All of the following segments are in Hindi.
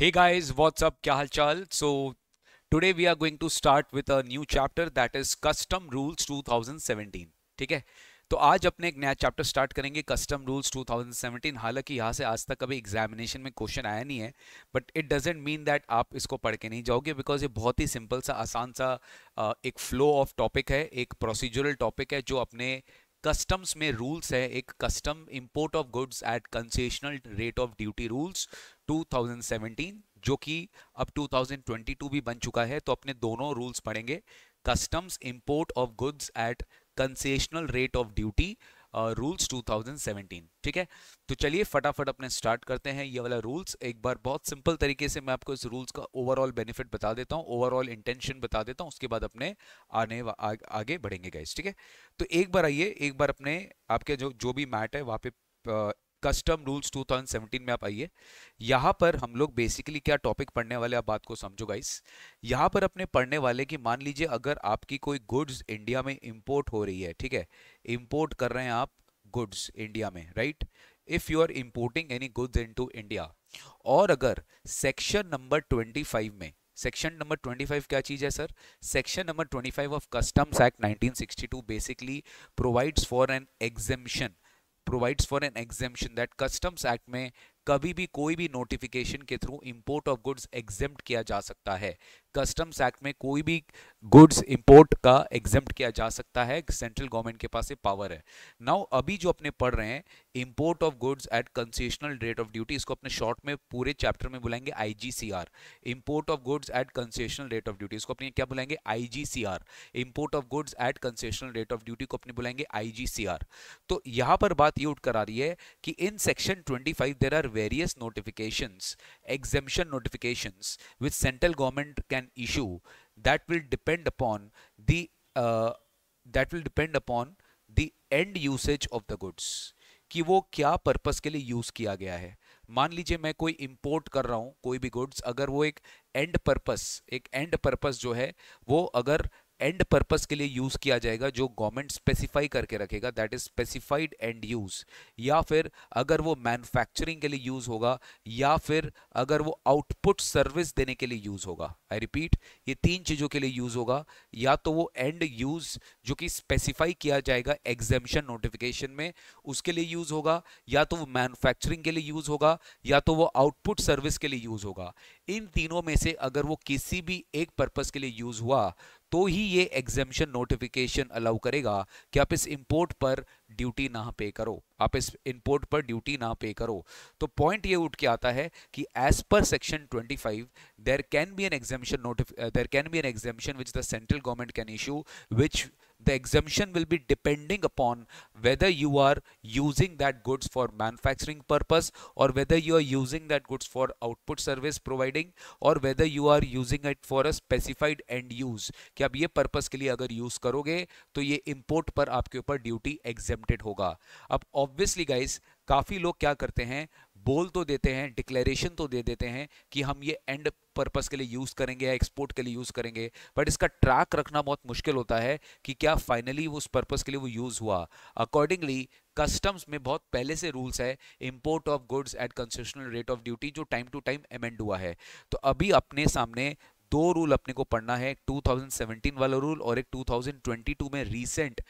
Hey guys, what's up? Kya hal chal? So today we are going to start with a new chapter that is Custom Rules 2017. ठीक है तो आज अपने एक नया चैप्टर स्टार्ट करेंगे कस्टम रूल्स 2017 हालांकि यहाँ से आज तक कभी एग्जामिनेशन में क्वेश्चन आया नहीं है but it doesn't mean that आप इसको पढ़ के नहीं जाओगे बिकॉज ये बहुत ही सिंपल सा आसान सा एक फ्लो ऑफ टॉपिक है एक प्रोसीजरल टॉपिक है जो अपने कस्टम्स में रूल्स है एक custom import of goods at concessional rate of duty rules 2017 जो कि अब 2022 भी बन चुका है तो अपने दोनों रूल्स पढ़ेंगे customs import of goods at concessional rate of duty rules 2017 ठीक है तो चलिए फटाफट अपने स्टार्ट करते हैं ये वाला रूल्स एक बार बहुत सिंपल तरीके से मैं आपको इस रूल्स का ओवरऑल बेनिफिट बता देता हूँ ओवरऑल इंटेंशन बता देता हूँ उसके बाद अपने आने आ, आगे बढ़ेंगे गाइस ठीक है तो एक बार आइए एक बार अपने आपके जो जो भी मैट है वहाँ पे uh, कस्टम रूल्स 2017 में आप आइए यहाँ पर हम लोग बेसिकली क्या टॉपिक पढ़ने वाले आप बात को समझो गाइस यहाँ पर अपने पढ़ने वाले कि मान लीजिए अगर आपकी कोई गुड्स इंडिया में इम्पोर्ट हो रही है ठीक है इम्पोर्ट कर रहे हैं आप गुड्स इंडिया में right if you are importing any goods into India और अगर सेक्शन नंबर 25 में सेक्शन नंबर 25 क्या चीज़ है sir section number 25 of customs act 1962 basically provides for an exemption provides for an exemption that customs act में कभी भी कोई भी नोटिफिकेशन के through import of goods exempt किया जा सकता है कस्टम्स एक्ट में कोई भी गुड्स इंपोर्ट का एग्जेप्ट किया जा सकता है सेंट्रल गवर्नमेंट के पास ये पावर है नाउ अभी जो अपने पढ़ रहे हैं import of goods at concessional rate of duty इसको अपने शॉर्ट में पूरे चैप्टर में बुलाएंगे IGCR import of goods at concessional rate of duty इसको अपने क्या बुलाएंगे IGCR import of goods at concessional rate of duty को अपने बुलाएंगे आईजीसीआर तो यहां पर बात ये उठ कर आ रही है कि in section 25 there are various notification exemption notification with central government can an issue that will depend upon the uh, that will depend upon the end usage of the goods कि वो क्या पर्पस के लिए यूज किया गया है मान लीजिए मैं कोई इंपोर्ट कर रहा हूँ कोई भी गुड्स अगर वो एक एंड पर्पस एक एंड पर्पस जो है वो अगर एंड पर्पस के लिए यूज किया जाएगा जो गवर्नमेंट स्पेसिफाई करके रखेगा that is specified end use या फिर अगर वो मैन्युफैक्चरिंग के लिए यूज होगा या फिर अगर वो आउटपुट सर्विस देने के लिए यूज होगा आई रिपीट ये तीन चीजों के लिए यूज होगा या तो वो एंड यूज जो कि स्पेसिफाई किया जाएगा एग्जेम्पन नोटिफिकेशन में उसके लिए यूज होगा या तो वो मैन्युफैक्चरिंग के लिए यूज होगा या तो वो आउटपुट सर्विस के लिए यूज होगा इन तीनों में से अगर वो किसी भी एक पर्पज के लिए यूज हुआ तो ही ये एग्जेम्पन नोटिफिकेशन अलाउ करेगा कि आप इस इंपोर्ट पर ड्यूटी ना पे करो आप इस इंपोर्ट पर ड्यूटी ना पे करो तो पॉइंट ये उठ के आता है कि एज पर section 25 there can be an exemption notif there can be an exemption which the central government can issue which the exemption will be depending upon whether you are using that goods for manufacturing purpose or whether you are using that goods for output service providing or whether you are using it for a specified end use ki ab ye purpose ke liye agar use karoge to ye import par aapke upar duty exempted hoga ab obviously guys काफी लोग क्या करते हैं बोल तो देते हैं डिक्लेरेशन तो दे देते हैं कि हम ये एंड पर्पज़ के लिए यूज़ करेंगे या एक्सपोर्ट के लिए यूज़ करेंगे बट इसका ट्रैक रखना बहुत मुश्किल होता है कि क्या फाइनली उस पर्पज़ के लिए वो यूज़ हुआ अकॉर्डिंगली कस्टम्स में बहुत पहले से रूल्स है import of goods at concessional rate of duty जो टाइम टू टाइम अमेंड हुआ है तो अभी अपने सामने दो रूल अपने को पढ़ना है 2017 वाला रूल और एक 2022 में रीसेंट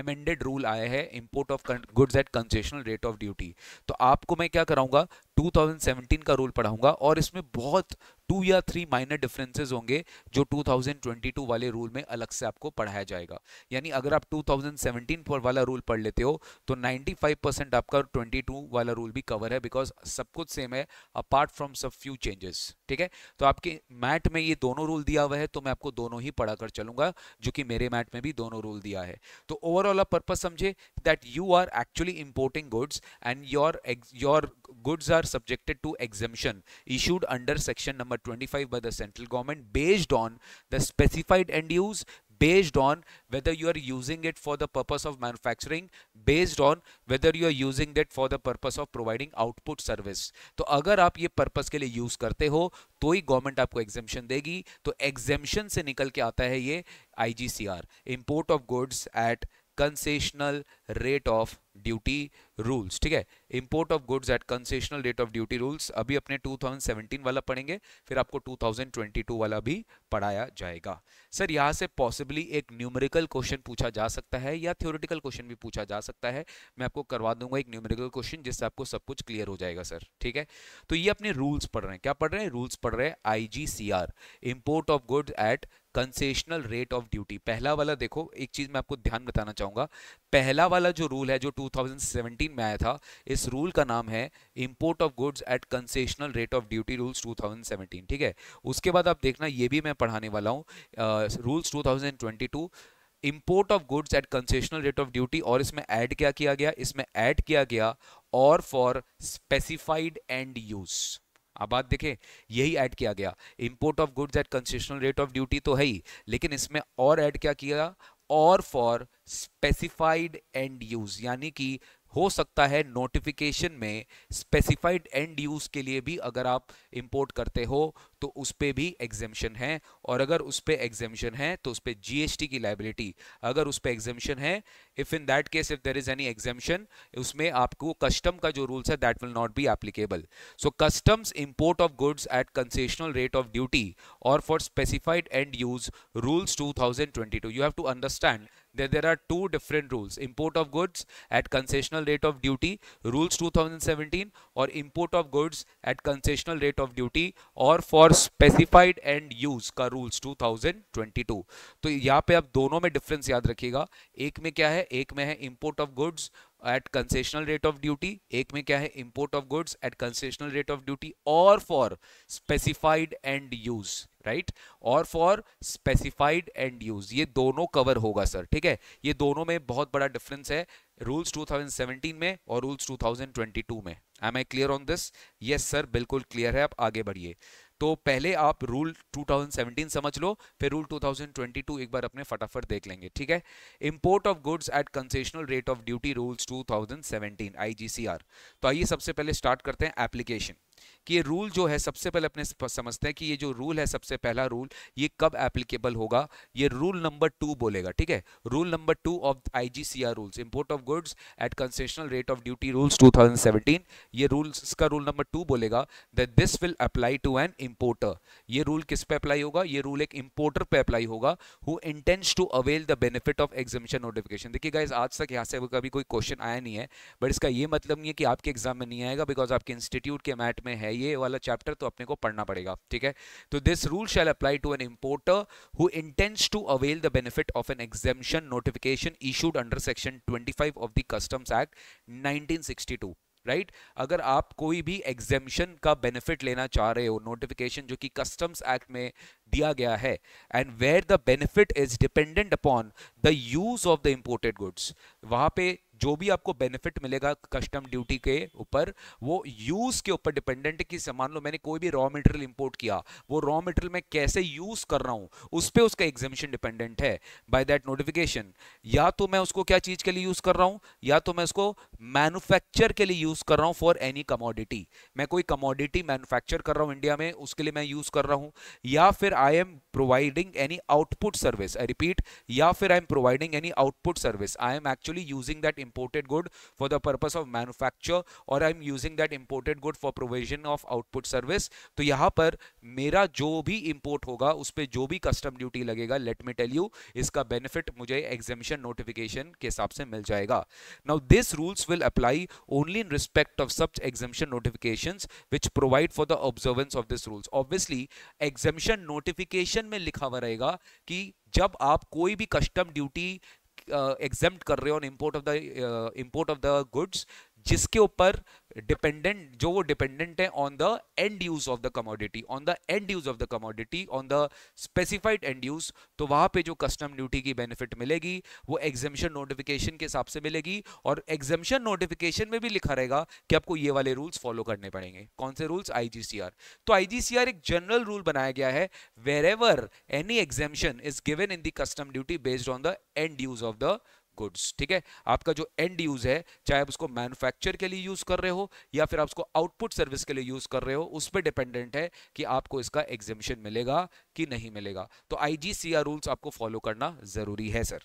एमेंडेड रूल आया है import of goods at concessional rate of duty तो आपको मैं क्या कराऊंगा 2017 का रूल पढ़ाऊंगा और इसमें बहुत टू या थ्री माइनर डिफरेंसेस होंगे जो 2022 वाले रूल में अलग से आपको पढ़ाया जाएगा यानी अगर आप 2017 पर वाला रूल पढ़ लेते हो तो 95 परसेंट आपका 22 वाला रूल भी कवर है बिकॉज सब कुछ सेम है apart from some few changes ठीक है तो आपके मैट में ये दोनों रूल दिया हुआ है तो मैं आपको दोनों ही पढ़ा कर चलूंगा जो कि मेरे मैट में भी दोनों रूल दिया है तो ओवरऑल आप पर्पज समझे that you are actually importing goods and your your goods are subjected to exemption issued under section number number 25 by the central government based on the specified end use based on whether you are using it for the purpose of manufacturing based on whether you are using that for the purpose of providing output service to agar aap ye purpose ke liye use karte ho to hi government aapko exemption degi to exemption se nikal ke aata hai ye IGCR import of goods at concessional rate of duty rules ठीक है import of goods at concessional rate of duty rules अभी अपने 2017 वाला पढ़ेंगे फिर आपको 2022 वाला भी पढ़ाया जाएगा सर यहाँ से पॉसिबली एक न्यूमेरिकल क्वेश्चन पूछा जा सकता है या थ्योरेटिकल क्वेश्चन भी पूछा जा सकता है मैं आपको करवा दूंगा एक न्यूमेरिकल क्वेश्चन जिससे आपको सब कुछ क्लियर हो जाएगा सर ठीक है तो ये अपने रूल्स पढ़ रहे हैं क्या पढ़ रहे हैं रूल्स पढ़ रहे हैं I import of goods at concessional rate of duty पहला वाला देखो एक चीज मैं आपको ध्यान बताना चाहूंगा पहला वाला जो रूल है जो 2017 में आया था इस रूल का नाम है import of goods at concessional rate of duty rules 2017 ठीक है उसके बाद आप देखना ये भी मैं पढ़ाने वाला हूँ rules two import of goods at concessional rate of duty और इसमें ऐड क्या किया गया इसमें ऐड किया गया और फॉर स्पेसिफाइड एंड यूज़ आप बात देखें यही ऐड किया गया import of goods at concessional rate of duty तो है ही लेकिन इसमें और ऐड क्या किया और फॉर स्पेसिफाइड एंड यूज यानी कि हो सकता है नोटिफिकेशन में स्पेसिफाइड एंड यूज के लिए भी अगर आप इंपोर्ट करते हो तो उस पर भी एग्जेम्शन है और अगर उस पर एग्जेम्शन है तो उस पर जीएसटी की लाइबिलिटी अगर उस पर एग्जेम्शन है if in that case if there is any exemption उसमें आपको कस्टम का जो रूल्स है that will not be applicable so customs import of goods at concessional rate of duty और for specified end use rules to you have to understand that there are two different rules import of goods at concessional rate of duty rules 2017 or import of goods at concessional rate of duty or for specified end use ka rules 2022 to यहाँ pe aap dono mein difference yaad rakhiyega ek mein kya hai ek mein hai import of goods at concessional rate of duty एक में क्या है import of goods at concessional rate of duty और for specified end use right और फॉर स्पेसिफाइड एंड यूज ये दोनों कवर होगा सर ठीक है ये दोनों में बहुत बड़ा डिफरेंस है रूल्स 2017 में और रूल्स 2022 में am I clear on this yes sir बिल्कुल क्लियर है आप आगे बढ़िए तो पहले आप रूल 2017 समझ लो फिर रूल 2022 एक बार अपने फटाफट देख लेंगे ठीक है import of goods at concessional rate of duty rules 2017 IGCR तो आइए सबसे पहले स्टार्ट करते हैं एप्लीकेशन कि ये रूल जो है सबसे पहले अपने समझते हैं कि ये जो रूल है सबसे पहला रूल ये कब एप्लीकेबल होगा ये रूल नंबर टू बोलेगा ठीक है rule number two of IGCR rules import of goods at concessional rate of duty rules 2017 ये रूल्स का रूल नंबर टू बोलेगा that this will apply to an importer ये रूल किस पे अप्लाई होगा ये रूल एक इम्पोर्टर पे अप्लाई होगा who intends to avail the benefit of exemption notification देखिएगा इस आज तक यहाँ से कभी कोई क्वेश्चन आया नहीं है बट इसका ये मतलब नहीं है कि आपके एग्जाम में नहीं आएगा बिकॉज आपके इंस्टीट्यूट के मैट में है ये वाला चैप्टर तो अपने को पढ़ना पड़ेगा ठीक है तो this rule shall apply to an importer who intends to avail the benefit of an exemption notification issued under section 25 of the customs act 1962 right right? अगर आप कोई भी एग्जेम्शन का बेनिफिट लेना चाह रहे हो नोटिफिकेशन जो कि कस्टम्स एक्ट में दिया गया है and where the benefit is dependent upon the use of the imported goods वहां पे जो भी आपको बेनिफिट मिलेगा कस्टम ड्यूटी के ऊपर वो यूज़ के ऊपर डिपेंडेंट है कि मान लो मैंने कोई भी रॉ मटेरियल इंपोर्ट किया वो रॉ मटेरियल मैं कैसे यूज़ कर रहा हूँ उस पर उसका एग्जामिशन डिपेंडेंट है बाय दैट नोटिफिकेशन या तो मैं उसको क्या चीज़ के लिए यूज़ कर रहा हूँ या तो मैं उसको मैनुफैक्चर के लिए यूज़ कर रहा हूँ फॉर एनी कमोडिटी मैं कोई कमोडिटी मैनुफैक्चर कर रहा हूँ इंडिया में उसके लिए मैं यूज़ कर रहा हूँ या फिर I am providing any output service I repeat या फिर I am providing any output service I am actually using that imported good for the purpose of manufacture और I am using that imported good for provision of output service तो यहाँ पर मेरा जो भी इम्पोर्ट होगा उस पर जो भी कस्टम ड्यूटी लगेगा लेट मी टेल यू इसका बेनिफिट मुझे एग्जामिशन नोटिफिकेशन के हिसाब से मिल जाएगा now this rules will apply only in respect of such exemption notification which provide for the observance of this rules obviously exemption notification में लिखा हुआ रहेगा कि जब आप कोई भी कस्टम ड्यूटी एग्जेम्प्ट uh, कर रहे हो import of the import of the goods जिसके ऊपर डिपेंडेंट जो वो डिपेंडेंट है on the end use of the commodity on the end use of the commodity on the specified end use तो वहां पे जो कस्टम ड्यूटी की बेनिफिट मिलेगी वो एग्जेम्शन नोटिफिकेशन के हिसाब से मिलेगी और एग्जेम्शन नोटिफिकेशन में भी लिखा रहेगा कि आपको ये वाले रूल्स फॉलो करने पड़ेंगे कौन से रूल्स आईजीसीआर तो आईजीसीआर एक जनरल रूल बनाया गया है wherever any exemption is given in the custom duty based on the end use of the goods ठीक है आपका जो एंड यूज है चाहे आप उसको मैन्युफैक्चर के लिए यूज कर रहे हो या फिर आप उसको आउटपुट सर्विस के लिए यूज कर रहे हो उस पर डिपेंडेंट है कि आपको इसका एग्जिबिशन मिलेगा कि नहीं मिलेगा तो आई रूल्स आपको फॉलो करना जरूरी है सर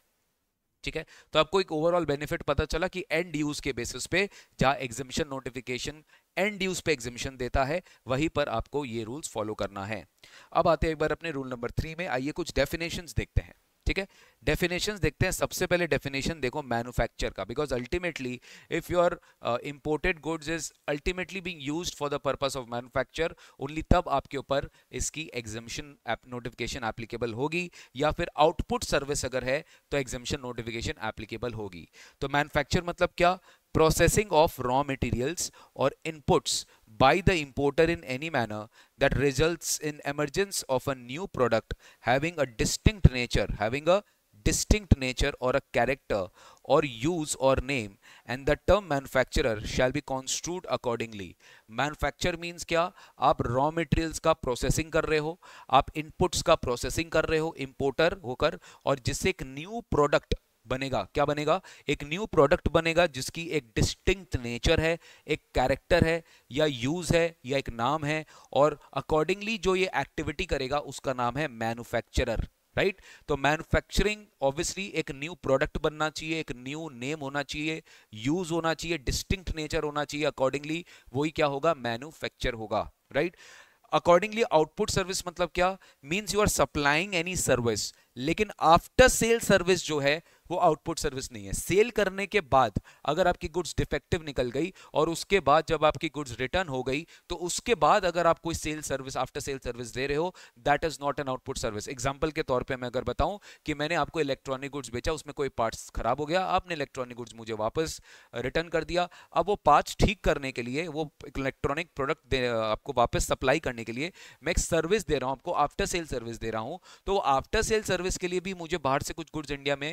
ठीक है तो आपको एक ओवरऑल बेनिफिट पता चला कि एंड यूज के बेसिस पे जहां एग्जिबिशन नोटिफिकेशन एंड यूज पे एग्जिबिशन देता है वहीं पर आपको ये रूल्स फॉलो करना है अब आते हैं एक बार अपने रूल नंबर थ्री में आइए कुछ डेफिनेशन देखते हैं ठीक है डेफिनेशन देखते हैं सबसे पहले डेफिनेशन देखो मैन्युफैक्चर का because ultimately if your imported goods is ultimately being used for the purpose of manufacture only तब आपके ऊपर इसकी एग्जामेशन नोटिफिकेशन एप्लीकेबल होगी या फिर आउटपुट सर्विस अगर है तो एग्जामेशन नोटिफिकेशन एप्लीकेबल होगी तो मैनुफैक्चर मतलब क्या processing of raw materials or inputs by the importer in any manner that results in emergence of a new product having a distinct nature having a distinct nature or a character or use or name and the term manufacturer shall be construed accordingly manufacture means क्या आप raw materials का processing कर रहे हो आप inputs का processing कर रहे हो importer होकर और जिससे एक new product बनेगा क्या बनेगा एक न्यू प्रोडक्ट बनेगा जिसकी एक डिस्टिंक्ट नेचर है एक कैरेक्टर है या यूज है या एक नाम है और अकॉर्डिंगली जो ये एक्टिविटी करेगा उसका नाम है मैन्युफैक्चरर राइट right? तो मैन्युफैक्चरिंग ऑब्वियसली एक न्यू प्रोडक्ट बनना चाहिए एक न्यू नेम होना चाहिए यूज होना चाहिए डिस्टिंक्ट नेचर होना चाहिए अकॉर्डिंगली वही क्या होगा मैन्युफैक्चर होगा राइट अकॉर्डिंगली आउटपुट सर्विस मतलब क्या means you are supplying any service लेकिन आफ्टर सेल सर्विस जो है वो आउटपुट सर्विस नहीं है सेल करने के बाद अगर आपकी गुड्स डिफेक्टिव निकल गई और उसके बाद जब आपकी गुड्स रिटर्न हो गई तो उसके बाद अगर आप कोई sale service after sale service दे रहे हो that is not an output service example के तौर पर मैं अगर बताऊं कि मैंने आपको इलेक्ट्रॉनिक गुड्स बेचा उसमें कोई पार्ट्स खराब हो गया आपने इलेक्ट्रॉनिक गुड्स मुझे वापस रिटर्न कर दिया अब वो पार्ट्स ठीक करने के लिए वो इलेक्ट्रॉनिक प्रोडक्ट आपको वापस सप्लाई करने के लिए मैं एक सर्विस दे रहा हूँ आपको आफ्टर सेल सर्विस दे रहा हूँ तो आफ्टर सेल सर्विस के लिए भी मुझे बाहर से कुछ गुड्स इंडिया में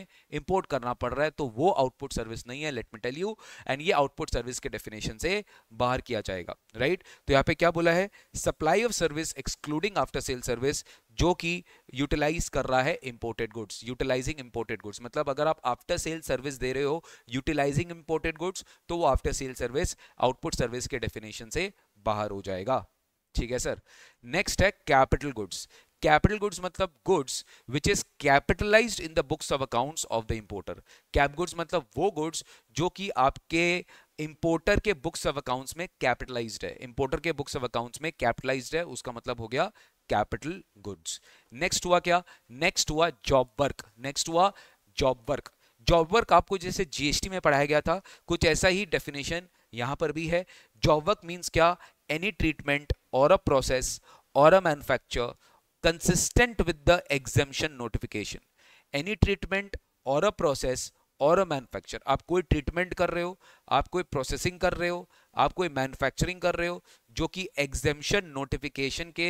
इंपोर्ट करना पड़ रहा है तो वो आउटपुट सर्विस नहीं है let me tell you and ये आउटपुट सर्विस के डेफिनेशन से बाहर किया जाएगा राइट right? तो यहाँ पे क्या बोला है supply of service excluding after sale service जो कि यूटिलाइज कर रहा है imported goods utilising imported goods मतलब अगर आप आफ्टर सेल सर्विस दे रहे हो यूटिलाइजिंग इंपोर्टेड गुड्स तो वो after sale service output service के डेफिनेशन से बाहर हो जाएगा ठीक है सर नेक्स्ट है कैपिटल गुड्स कैपिटल गुड्स मतलब goods which is capitalise in the books of accounts of the importer cap goods मतलब वो गुड्स जो कि आपके इंपोर्टर के बुक्स ऑफ अकाउंट्स में कैपिटलाइज है इंपोर्टर के बुक्स ऑफ अकाउंट्स में कैपिटलाइज है उसका मतलब हो गया कैपिटल गुड्स नेक्स्ट हुआ क्या नेक्स्ट हुआ जॉब वर्क नेक्स्ट हुआ जॉब वर्क जॉब वर्क आपको जैसे जीएसटी में पढ़ाया गया था कुछ ऐसा ही डेफिनेशन यहां पर भी है जॉब वर्क मीन्स क्या any treatment or a process or a manufacture consistent with the exemption notification any treatment or a process और मैन्युफैक्चर आप कोई ट्रीटमेंट कर रहे हो आप कोई प्रोसेसिंग कर रहे हो आप कोई मैन्युफैक्चरिंग कर रहे हो जो कि एग्जेम्पन नोटिफिकेशन के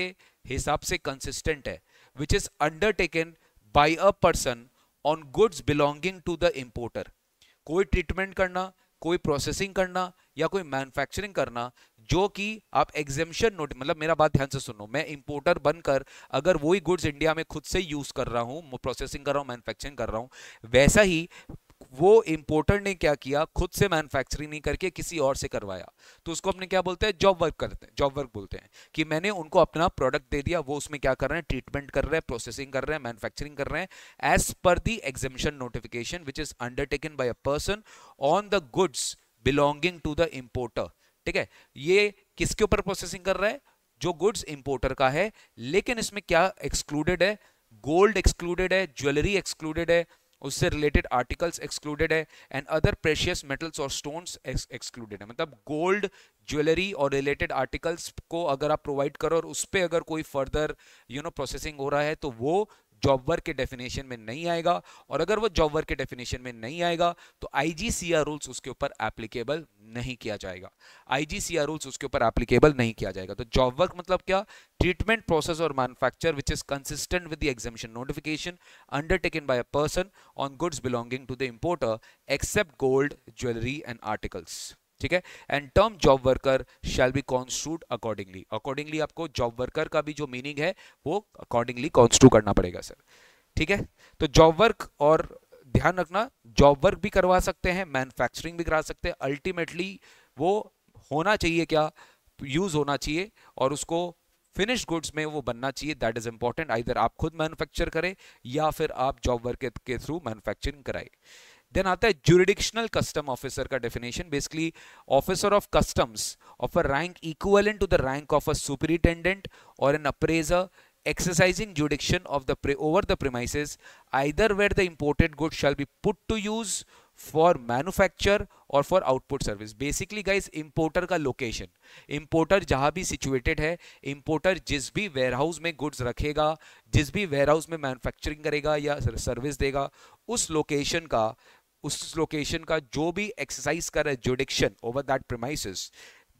हिसाब से कंसिस्टेंट है which is undertaken by a person on goods belonging to the importer कोई ट्रीटमेंट करना कोई प्रोसेसिंग करना या कोई मैन्युफैक्चरिंग करना जो कि आप एग्जेम्शन नोट मतलब मेरा बात ध्यान से सुनो मैं इंपोर्टर बनकर अगर वही गुड्स इंडिया में खुद से यूज़ कर रहा हूँ प्रोसेसिंग कर रहा हूँ मैन्युफैक्चरिंग कर रहा हूँ वैसा ही वो इंपोर्टर ने क्या किया खुद से मैन्युफैक्चरिंग नहीं करके किसी और से करवाया तो उसको अपने क्या बोलते हैं जॉब वर्क करते हैं जॉब वर्क बोलते हैं कि मैंने उनको अपना प्रोडक्ट दे दिया वो उसमें क्या कर रहे हैं ट्रीटमेंट कर रहे हैं प्रोसेसिंग कर रहे हैं मैन्युफैक्चरिंग कर रहे हैं as per the exemption notification which is undertaken by a person on the goods belonging to the importer ठीक है ये किसके ऊपर प्रोसेसिंग कर रहा है जो गुड्स इंपोर्टर का है लेकिन इसमें क्या एक्सक्लूडेड है गोल्ड एक्सक्लूडेड है ज्वेलरी एक्सक्लूडेड है उससे रिलेटेड आर्टिकल्स एक्सक्लूडेड है एंड अदर प्रेशियस मेटल्स और स्टोन्स एक्सक्लूडेड है मतलब गोल्ड ज्वेलरी और रिलेटेड आर्टिकल्स को अगर आप प्रोवाइड करो और उस पर अगर कोई फर्दर यू नो प्रोसेसिंग हो रहा है तो वो जॉब वर्क के डेफिनेशन में नहीं आएगा और अगर वो जॉब वर्क के डेफिनेशन में नहीं आएगा तो आईजीसीआर रूल्स उसके ऊपर एप्लीकेबल नहीं किया जाएगा आईजीसीआर रूल्स उसके ऊपर एप्लीकेबल नहीं किया जाएगा तो जॉब वर्क मतलब क्या treatment process or manufacture which is consistent with exemption notification undertaken by a person on goods belonging to the importer except gold jewellery and articles ठीक है and term job worker shall be construed accordingly accordingly आपको जॉब वर्कर का भी जो मीनिंग है वो अकॉर्डिंगली कॉन्स्ट्रू करना पड़ेगा सर ठीक है तो जॉब वर्क और ध्यान रखना जॉब वर्क भी करवा सकते हैं मैन्युफैक्चरिंग भी करा सकते हैं अल्टीमेटली वो होना चाहिए क्या यूज होना चाहिए और उसको फिनिश गुड्स में वो बनना चाहिए दैट इज इंपॉर्टेंट आइर आप खुद मैन्युफैक्चर करें या फिर आप जॉब वर्क के थ्रू मैन्युफैक्चरिंग कराए देन आता है जुरिडिक्शनल कस्टम ऑफिसर का definition basically officer of customs of a rank equal to the rank of a superintendent or an appraiser exercising jurisdiction of the pre over the premises either where the imported goods shall be put to use for और for output service basically guys importer का लोकेशन इंपोर्टर जहां भी सिचुएटेड है इम्पोर्टर जिस भी वेयर हाउस में गुड्स रखेगा जिस भी वेयर हाउस में मैनुफैक्चरिंग करेगा या सर्विस देगा उस लोकेशन का उस लोकेशन का जो भी एक्सरसाइज कर रहा है jurisdiction over that premises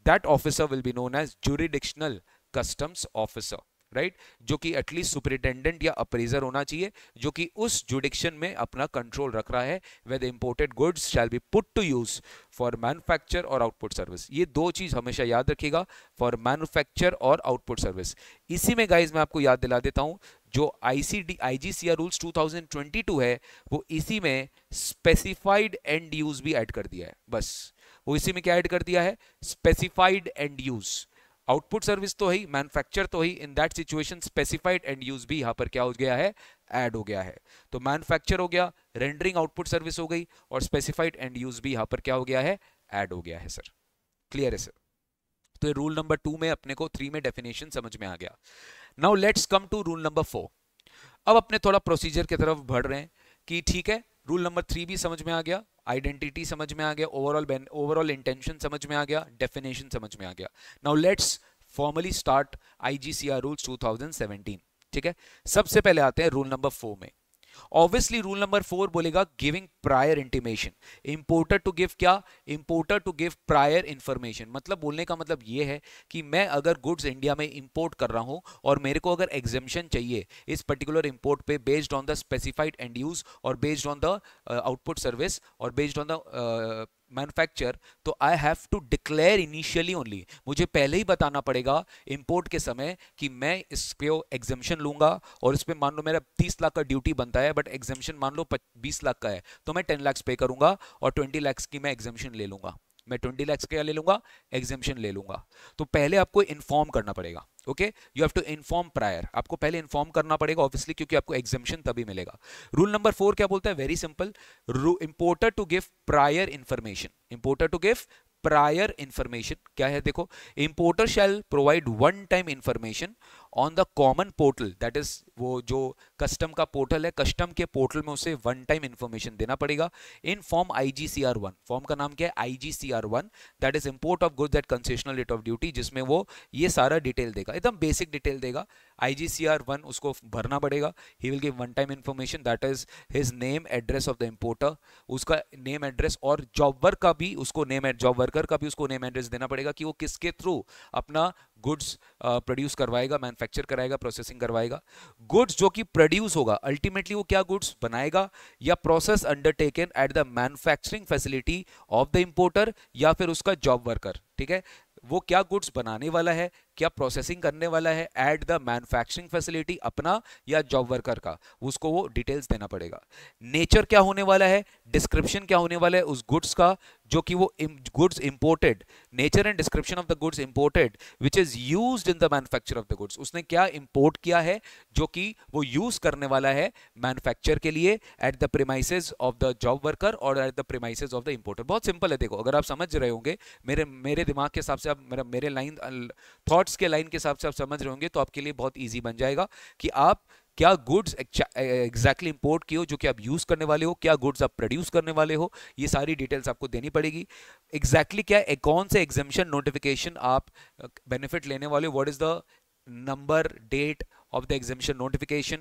that officer will be known as jurisdictional customs officer right जो कि एटलीस्ट सुपरिटेंडेंट या अप्रेजर होना चाहिए जो कि उस जुडिक्शन में अपना कंट्रोल रख रहा है whether imported goods shall be put to use for manufacture और आउटपुट सर्विस ये दो चीज हमेशा याद रखिएगा फॉर मैन्युफैक्चर और आउटपुट सर्विस इसी में गाइज मैं आपको याद दिला देता हूँ जो आईसीडी आईजीसीआर रूल्स 2022 है वो इसी में स्पेसिफाइड एंड यूज भी ऐड कर दिया है बस वो इसी में क्या ऐड कर दिया है specified end use output service तो ही मैन्युफैक्चर तो ही in that situation specified end use भी यहां पर क्या हो गया है ऐड हो गया है तो मैन्युफैक्चर हो गया रेंडरिंग आउटपुट सर्विस हो गई और स्पेसिफाइड एंड यूज भी यहां पर क्या हो गया है ऐड हो गया है सर क्लियर है सर तो ये रूल नंबर टू में अपने को थ्री में डेफिनेशन समझ में आ गया now let's come to rule number four अब अपने थोड़ा प्रोसीजर की तरफ बढ़ रहे हैं कि ठीक है रूल नंबर थ्री भी समझ में आ गया आइडेंटिटी समझ में आ गया ओवरऑल ओवरऑल इंटेंशन समझ में आ गया डेफिनेशन समझ में आ गया now let's formally start IGCR rules 2017 ठीक है सबसे पहले आते हैं रूल नंबर फोर में ऑब्वियसली रूल नंबर फोर बोलेगा giving prior intimation importer to give क्या importer to give prior information मतलब बोलने का मतलब ये है कि मैं अगर गुड्स इंडिया में इंपोर्ट कर रहा हूं और मेरे को अगर एग्जेम्पन चाहिए इस पर्टिकुलर इंपोर्ट पे based on the specified end use और based on the output service और बेस्ड ऑन द मैन्युफैक्चर तो I have to declare initially only मुझे पहले ही बताना पड़ेगा इंपोर्ट के समय कि मैं इस पे एग्जामेशन लूंगा और इस पर मान लो मेरा 30 लाख का ड्यूटी बनता है बट एग्जामेशन मान लो 20 लाख का है तो मैं 10 लाख पे करूंगा और 20 लाख की मैं एग्जामेशन ले लूंगा मैं ट्वेंटी लैक्स का ले लूंगा एग्जिम्पन ले लूंगा तो पहले आपको इन्फॉर्म करना पड़ेगा okay you have to inform prior आपको पहले इन्फॉर्म करना पड़ेगा ऑब्वियसली क्योंकि आपको एग्जिम्पन तभी मिलेगा रूल नंबर फोर क्या बोलता है very simple importer to give prior information importer to give prior information क्या है देखो importer shall provide one time information on the common portal that is वो जो कस्टम का पोर्टल है कस्टम के पोर्टल में उसे वन टाइम इन्फॉर्मेशन देना पड़ेगा in form I G C R one form का नाम क्या है I G C R one that is import of good that concessional rate of duty जिसमें वो ये सारा डिटेल देगा एकदम बेसिक डिटेल देगा आई जी सी आर वन उसको भरना पड़ेगा he will give one time information that is his name address of the importer उसका नेम एड्रेस और जॉब वर्क का भी उसको नेम जॉब वर्कर का भी उसको नेम एड्रेस देना पड़ेगा कि वो किसके थ्रू अपना गुड्स प्रोड्यूस uh, करवाएगा मैन्युफैक्चर कराएगा प्रोसेसिंग करवाएगा गुड्स जो कि प्रोड्यूस होगा अल्टीमेटली वो क्या गुड्स बनाएगा या process undertaken at the manufacturing facility of the importer या फिर उसका जॉब वर्कर ठीक है वो क्या गुड्स बनाने वाला है क्या प्रोसेसिंग करने वाला है एट द मैन्युफैक्चरिंग फैसिलिटी अपना या जॉब वर्कर का उसको वो डिटेल्स देना पड़ेगा नेचर क्या होने वाला है डिस्क्रिप्शन क्या होने वाला है उस गुड्स का जो कि वो goods imported nature and description of the goods imported which is use in the manufacture of the goods उसने क्या इंपोर्ट किया है जो कि वो यूज करने वाला है मैनुफैक्चर के लिए at the premises of the job worker और at the premises of the importer बहुत सिंपल है देखो अगर आप समझ रहे होंगे मेरे मेरे दिमाग के हिसाब से आप मेरे लाइन थॉट गुड्स के लाइन के हिसाब से आप समझ रहे होंगे तो आपके लिए बहुत ईजी बन जाएगा कि आप क्या गुड्स एग्जैक्टली इंपोर्ट किए हो जो कि आप यूज़ करने वाले हो क्या गुड्स आप प्रोड्यूस करने वाले हो ये सारी डिटेल्स आपको देनी पड़ेगी एग्जैक्टली exactly क्या कौन से एग्जामेशन नोटिफिकेशन आप बेनिफिट लेने वाले हो what is the number date of the exemption notification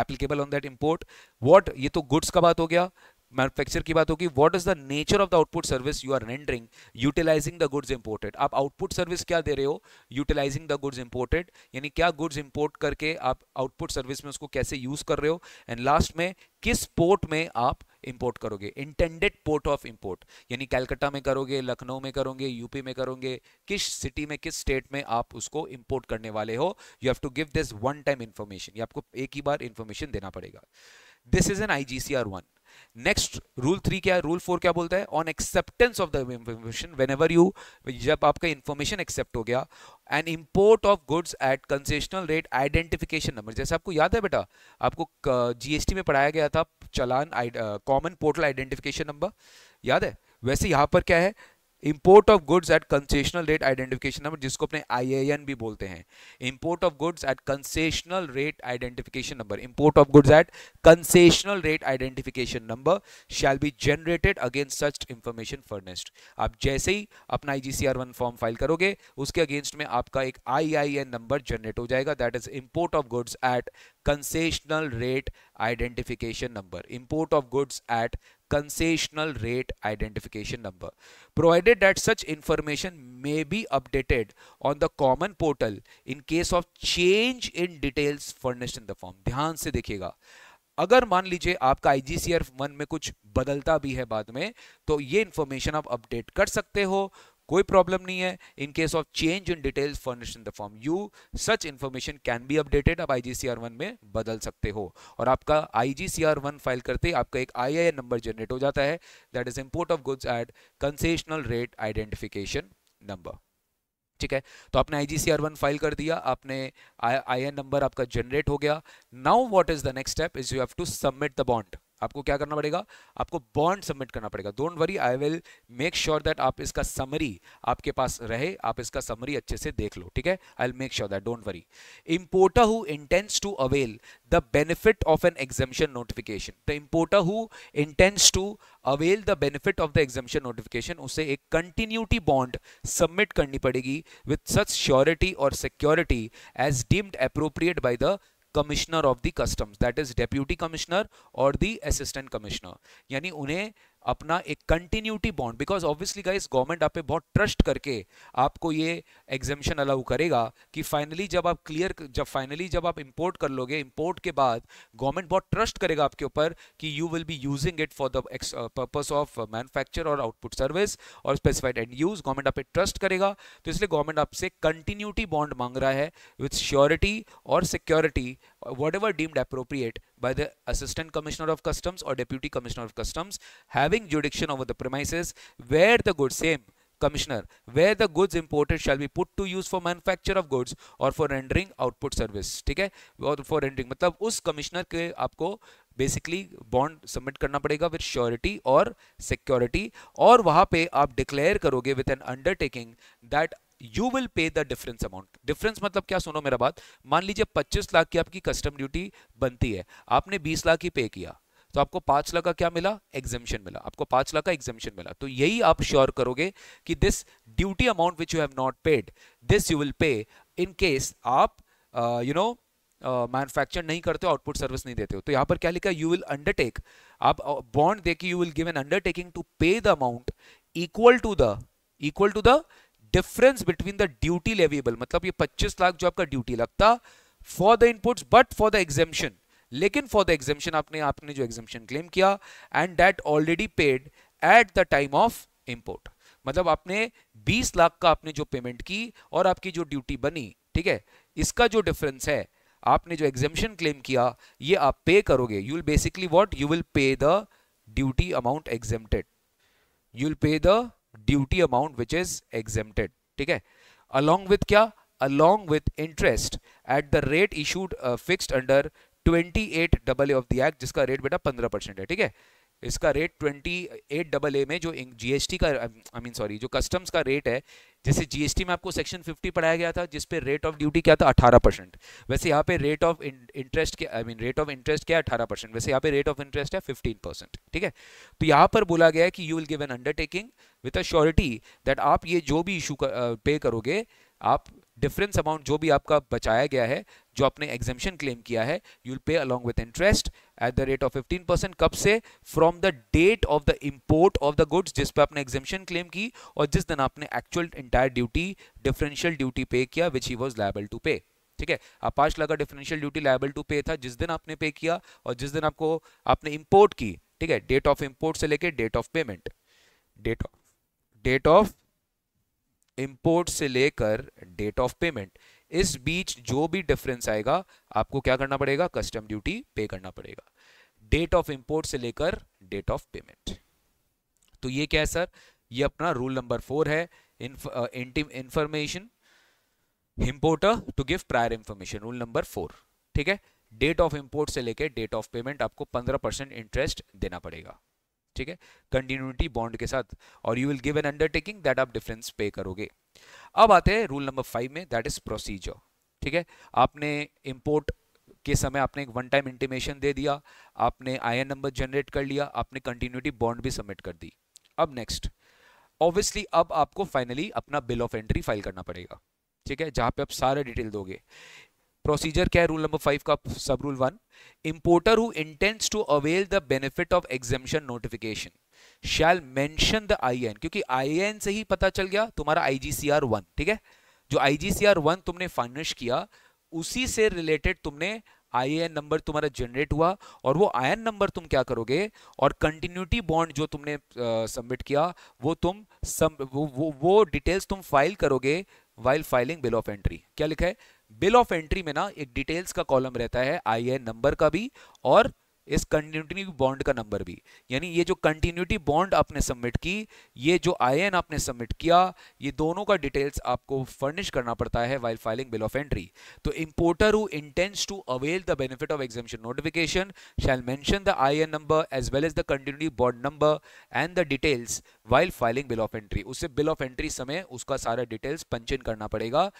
applicable on that that what ये तो गुड्स का बात हो गया मैन्युफैक्चर की बात होगी what is the nature of the output service you are rendering utilising the goods imported आप आउटपुट सर्विस क्या दे रहे हो यूटिलाइजिंग द गुड्स इंपोर्टेड यानी क्या गुड्स इंपोर्ट करके आप आउटपुट सर्विस में उसको कैसे यूज कर रहे हो एंड लास्ट में किस पोर्ट में आप इंपोर्ट करोगे इंटेंडेड पोर्ट ऑफ इंपोर्ट यानी कैलकाटा में करोगे लखनऊ में करोगे यूपी में करोगे किस सिटी में किस स्टेट में आप उसको इंपोर्ट करने वाले हो you have to give this one time information ये आपको एक ही बार इन्फॉर्मेशन देना पड़ेगा this is an I G C R one next rule three क्या रूल फोर क्या बोलता है on acceptance of the information whenever you जब आपका इन्फॉर्मेशन एक्सेप्ट हो गया and import of goods at concessional rate identification number जैसे आपको याद है बेटा आपको जीएसटी में पढ़ाया गया था challan common portal identification number याद है वैसे यहाँ पर क्या है import of goods at concessional rate identification number जिसको अपने आईएएन भी बोलते हैं import of goods at concessional rate identification number import of goods at concessional rate identification number shall be generated against such information furnished आप जैसे ही अपना आई फॉर्म फाइल करोगे उसके अगेंस्ट में आपका एक आई नंबर जनरेट हो जाएगा that is import of goods at concessional rate identification number import of goods at concessional rate identification number provided that such information may be updated on the common portal in case of change in details furnished in the form ध्यान से देखिएगा अगर मान लीजिए आपका आई जी वन में कुछ बदलता भी है बाद में तो ये इन्फॉर्मेशन आप अपडेट कर सकते हो कोई प्रॉब्लम नहीं है in case of change in details furnish in the form you such information can be updated आप आई में बदल सकते हो और आपका आई फाइल करते आपका एक आई नंबर जनरेट हो जाता है that is import of goods at concessional rate identification number ठीक है तो आपने आई जी वन फाइल कर दिया आपने आई नंबर आपका जनरेट हो गया now what is the next step is you have to submit the bond आपको क्या करना पड़ेगा आपको बॉन्ड सबमिट करना पड़ेगा don't worry I will make sure that आप इसका समरी आपके पास रहे आप इसका समरी अच्छे से देख लो ठीक है I will make sure that don't worry importer who intends to avail the benefit of an exemption notification the importer who intends to avail the benefit of the exemption notification उसे एक कंटिन्यूटी बॉन्ड सबमिट करनी पड़ेगी विथ सच श्योरिटी और security as deemed appropriate by the commissioner of the customs that is deputy commissioner और दी असिस्टेंट कमिश्नर यानी उन्हें अपना एक continuity bond because obviously guys government आप पे बहुत ट्रस्ट करके आपको ये एग्जामेशन अलाउ करेगा कि फाइनली जब आप क्लियर जब फाइनली जब आप इंपोर्ट कर लोगे इंपोर्ट के बाद गवर्नमेंट बहुत ट्रस्ट करेगा आपके ऊपर कि you will be using it for the purpose of manufacture और आउटपुट सर्विस और स्पेसिफाइड एंड यूज गवर्नमेंट आप पे ट्रस्ट करेगा तो इसलिए गवर्नमेंट आपसे कंटिन्यूटी बॉन्ड मांग रहा है विथ श्योरिटी और security whatever deemed appropriate by the Assistant Commissioner of Customs or Deputy Commissioner of Customs having jurisdiction over the premises where the goods same commissioner where the goods imported shall be put to use for manufacture of goods or for rendering output service theek hai or for rendering matlab us commissioner ke aapko basically bond submit karna padega with surety or security और waha pe aap declare karoge with an undertaking that you will pay the difference amount difference मतलब क्या सुनो मेरा बात मान लीजिए 25 लाख की आपकी कस्टम ड्यूटी बनती है आपने 20 लाख ही पे किया तो आपको पांच लाख का क्या मिला एग्जेम्पन मिला आपको पांच लाख का एग्जेम्पन मिला तो यही आप श्योर करोगे कि this duty amount which you have not paid this you will pay in case आप यू नो मैन्युफैक्चर नहीं करते हो आउटपुट सर्विस नहीं देते हो तो यहां पर क्या लिखा यू विल अंडरटेक आप बॉन्ड दे you will give an undertaking to pay the amount equal to the equal to the difference between the duty leviable मतलब ये 25 लाख जो आपका ड्यूटी लगता for the inputs but for the exemption लेकिन फॉर द एग्जेम्पन आपने आपने जो एग्जेम्पन क्लेम किया and that already paid at the time of import मतलब आपने 20 लाख का आपने जो पेमेंट की और आपकी जो ड्यूटी बनी ठीक है इसका जो डिफरेंस है आपने जो एग्जेम्पन क्लेम किया ये आप पे करोगे you will basically what you will pay the duty amount exempted you will pay the duty amount which is exempted ठीक है अलॉन्ग विथ क्या along with interest at the rate issued fixed under 28 double A of the act जिसका रेट बेटा 15 परसेंट है ठीक है इसका रेट 28 डबल ए में जो जीएसटी का आई मीन सॉरी जो कस्टम्स का रेट है जैसे जीएसटी में आपको सेक्शन 50 पढ़ाया गया था जिसपे रेट ऑफ ड्यूटी क्या था 18 परसेंट वैसे यहाँ पे रेट ऑफ इंटरेस्ट क्या I mean rate of interest क्या है 18 परसेंट वैसे यहाँ पे रेट ऑफ इंटरेस्ट है फिफ्टीन ठीक है तो यहाँ पर बोला गया है कि you will give an undertaking with a surety that आप ये जो भी इशू कर, पे करोगे आप डिफरेंस अमाउंट जो भी आपका बचाया गया है जो आपने एग्जेम्शन क्लेम किया है you will pay along with interest at the rate of fifteen percent कब से from the date of the import of the goods जिस पे आपने एग्जेम्शन क्लेम की और जिस दिन आपने actual entire duty differential duty पे किया which he was liable to pay ठीक है आप पांच लाख का डिफरेंशियल ड्यूटी लाइबल टू पे था जिस दिन आपने पे किया और जिस दिन आपको आपने इम्पोर्ट की ठीक है डेट ऑफ इम्पोर्ट से लेकर date of payment date of date of import से लेकर डेट ऑफ पेमेंट इस बीच जो भी डिफरेंस आएगा आपको क्या करना पड़ेगा कस्टम ड्यूटी पे करना पड़ेगा डेट ऑफ इम्पोर्ट से लेकर डेट ऑफ पेमेंट तो ये क्या है सर ये अपना रूल नंबर फोर है information importer to give prior information rule number four ठीक है डेट ऑफ इम्पोर्ट से लेकर डेट ऑफ पेमेंट आपको पंद्रह परसेंट इंटरेस्ट देना पड़ेगा ठीक है कंटिन्यूटी बॉन्ड के साथ और you will give an undertaking that आप डिफरेंस पे करोगे अब आते हैं रूल नंबर फाइव में दैट इज प्रोसीजर ठीक है आपने इम्पोर्ट के समय आपने एक वन टाइम इंटीमेशन दे दिया आपने आई नंबर जनरेट कर लिया आपने कंटिन्यूटी बॉन्ड भी सबमिट कर दी अब नेक्स्ट ऑब्वियसली अब आपको फाइनली अपना बिल ऑफ एंट्री फाइल करना पड़ेगा ठीक है जहां पे आप सारे डिटेल दोगे प्रोसीजर क्या है रूल नंबर फाइव का sub rule one importer who intends to avail the benefit of exemption notification shall mention the IN क्योंकि आईएन से ही पता चल गया तुम्हारा आईजीसीआर वन ठीक है जो आईजीसीआर वन तुमने फाइनिश किया उसी से रिलेटेड तुमने आईएन नंबर तुम्हारा जनरेट हुआ और वो आयन नंबर तुम क्या करोगे और कंटिन्यूटी बॉन्ड जो तुमने सबमिट uh, किया वो तुम सम वो वो, वो डिटेल्स तुम फाइल करोगे while filing bill of entry क्या लिखा है बिल ऑफ एंट्री में ना एक डिटेल्स का कॉलम रहता है आई नंबर का भी और इस कंटिन्यूटी बॉन्ड का नंबर भी यानी ये जो कंटिन्यूटी बॉन्ड आपने सबमिट की ये जो आई आपने सबमिट किया ये दोनों का डिटेल्स आपको फर्निश करना पड़ता है while filing bill of entry तो importer who intends to avail the benefit of exemption notification shall mention the I number as well as the continuity bond number and the details while filing bill of entry उससे बिल ऑफ एंट्री समय उसका सारा डिटेल्स पंच इन करना पड़ेगा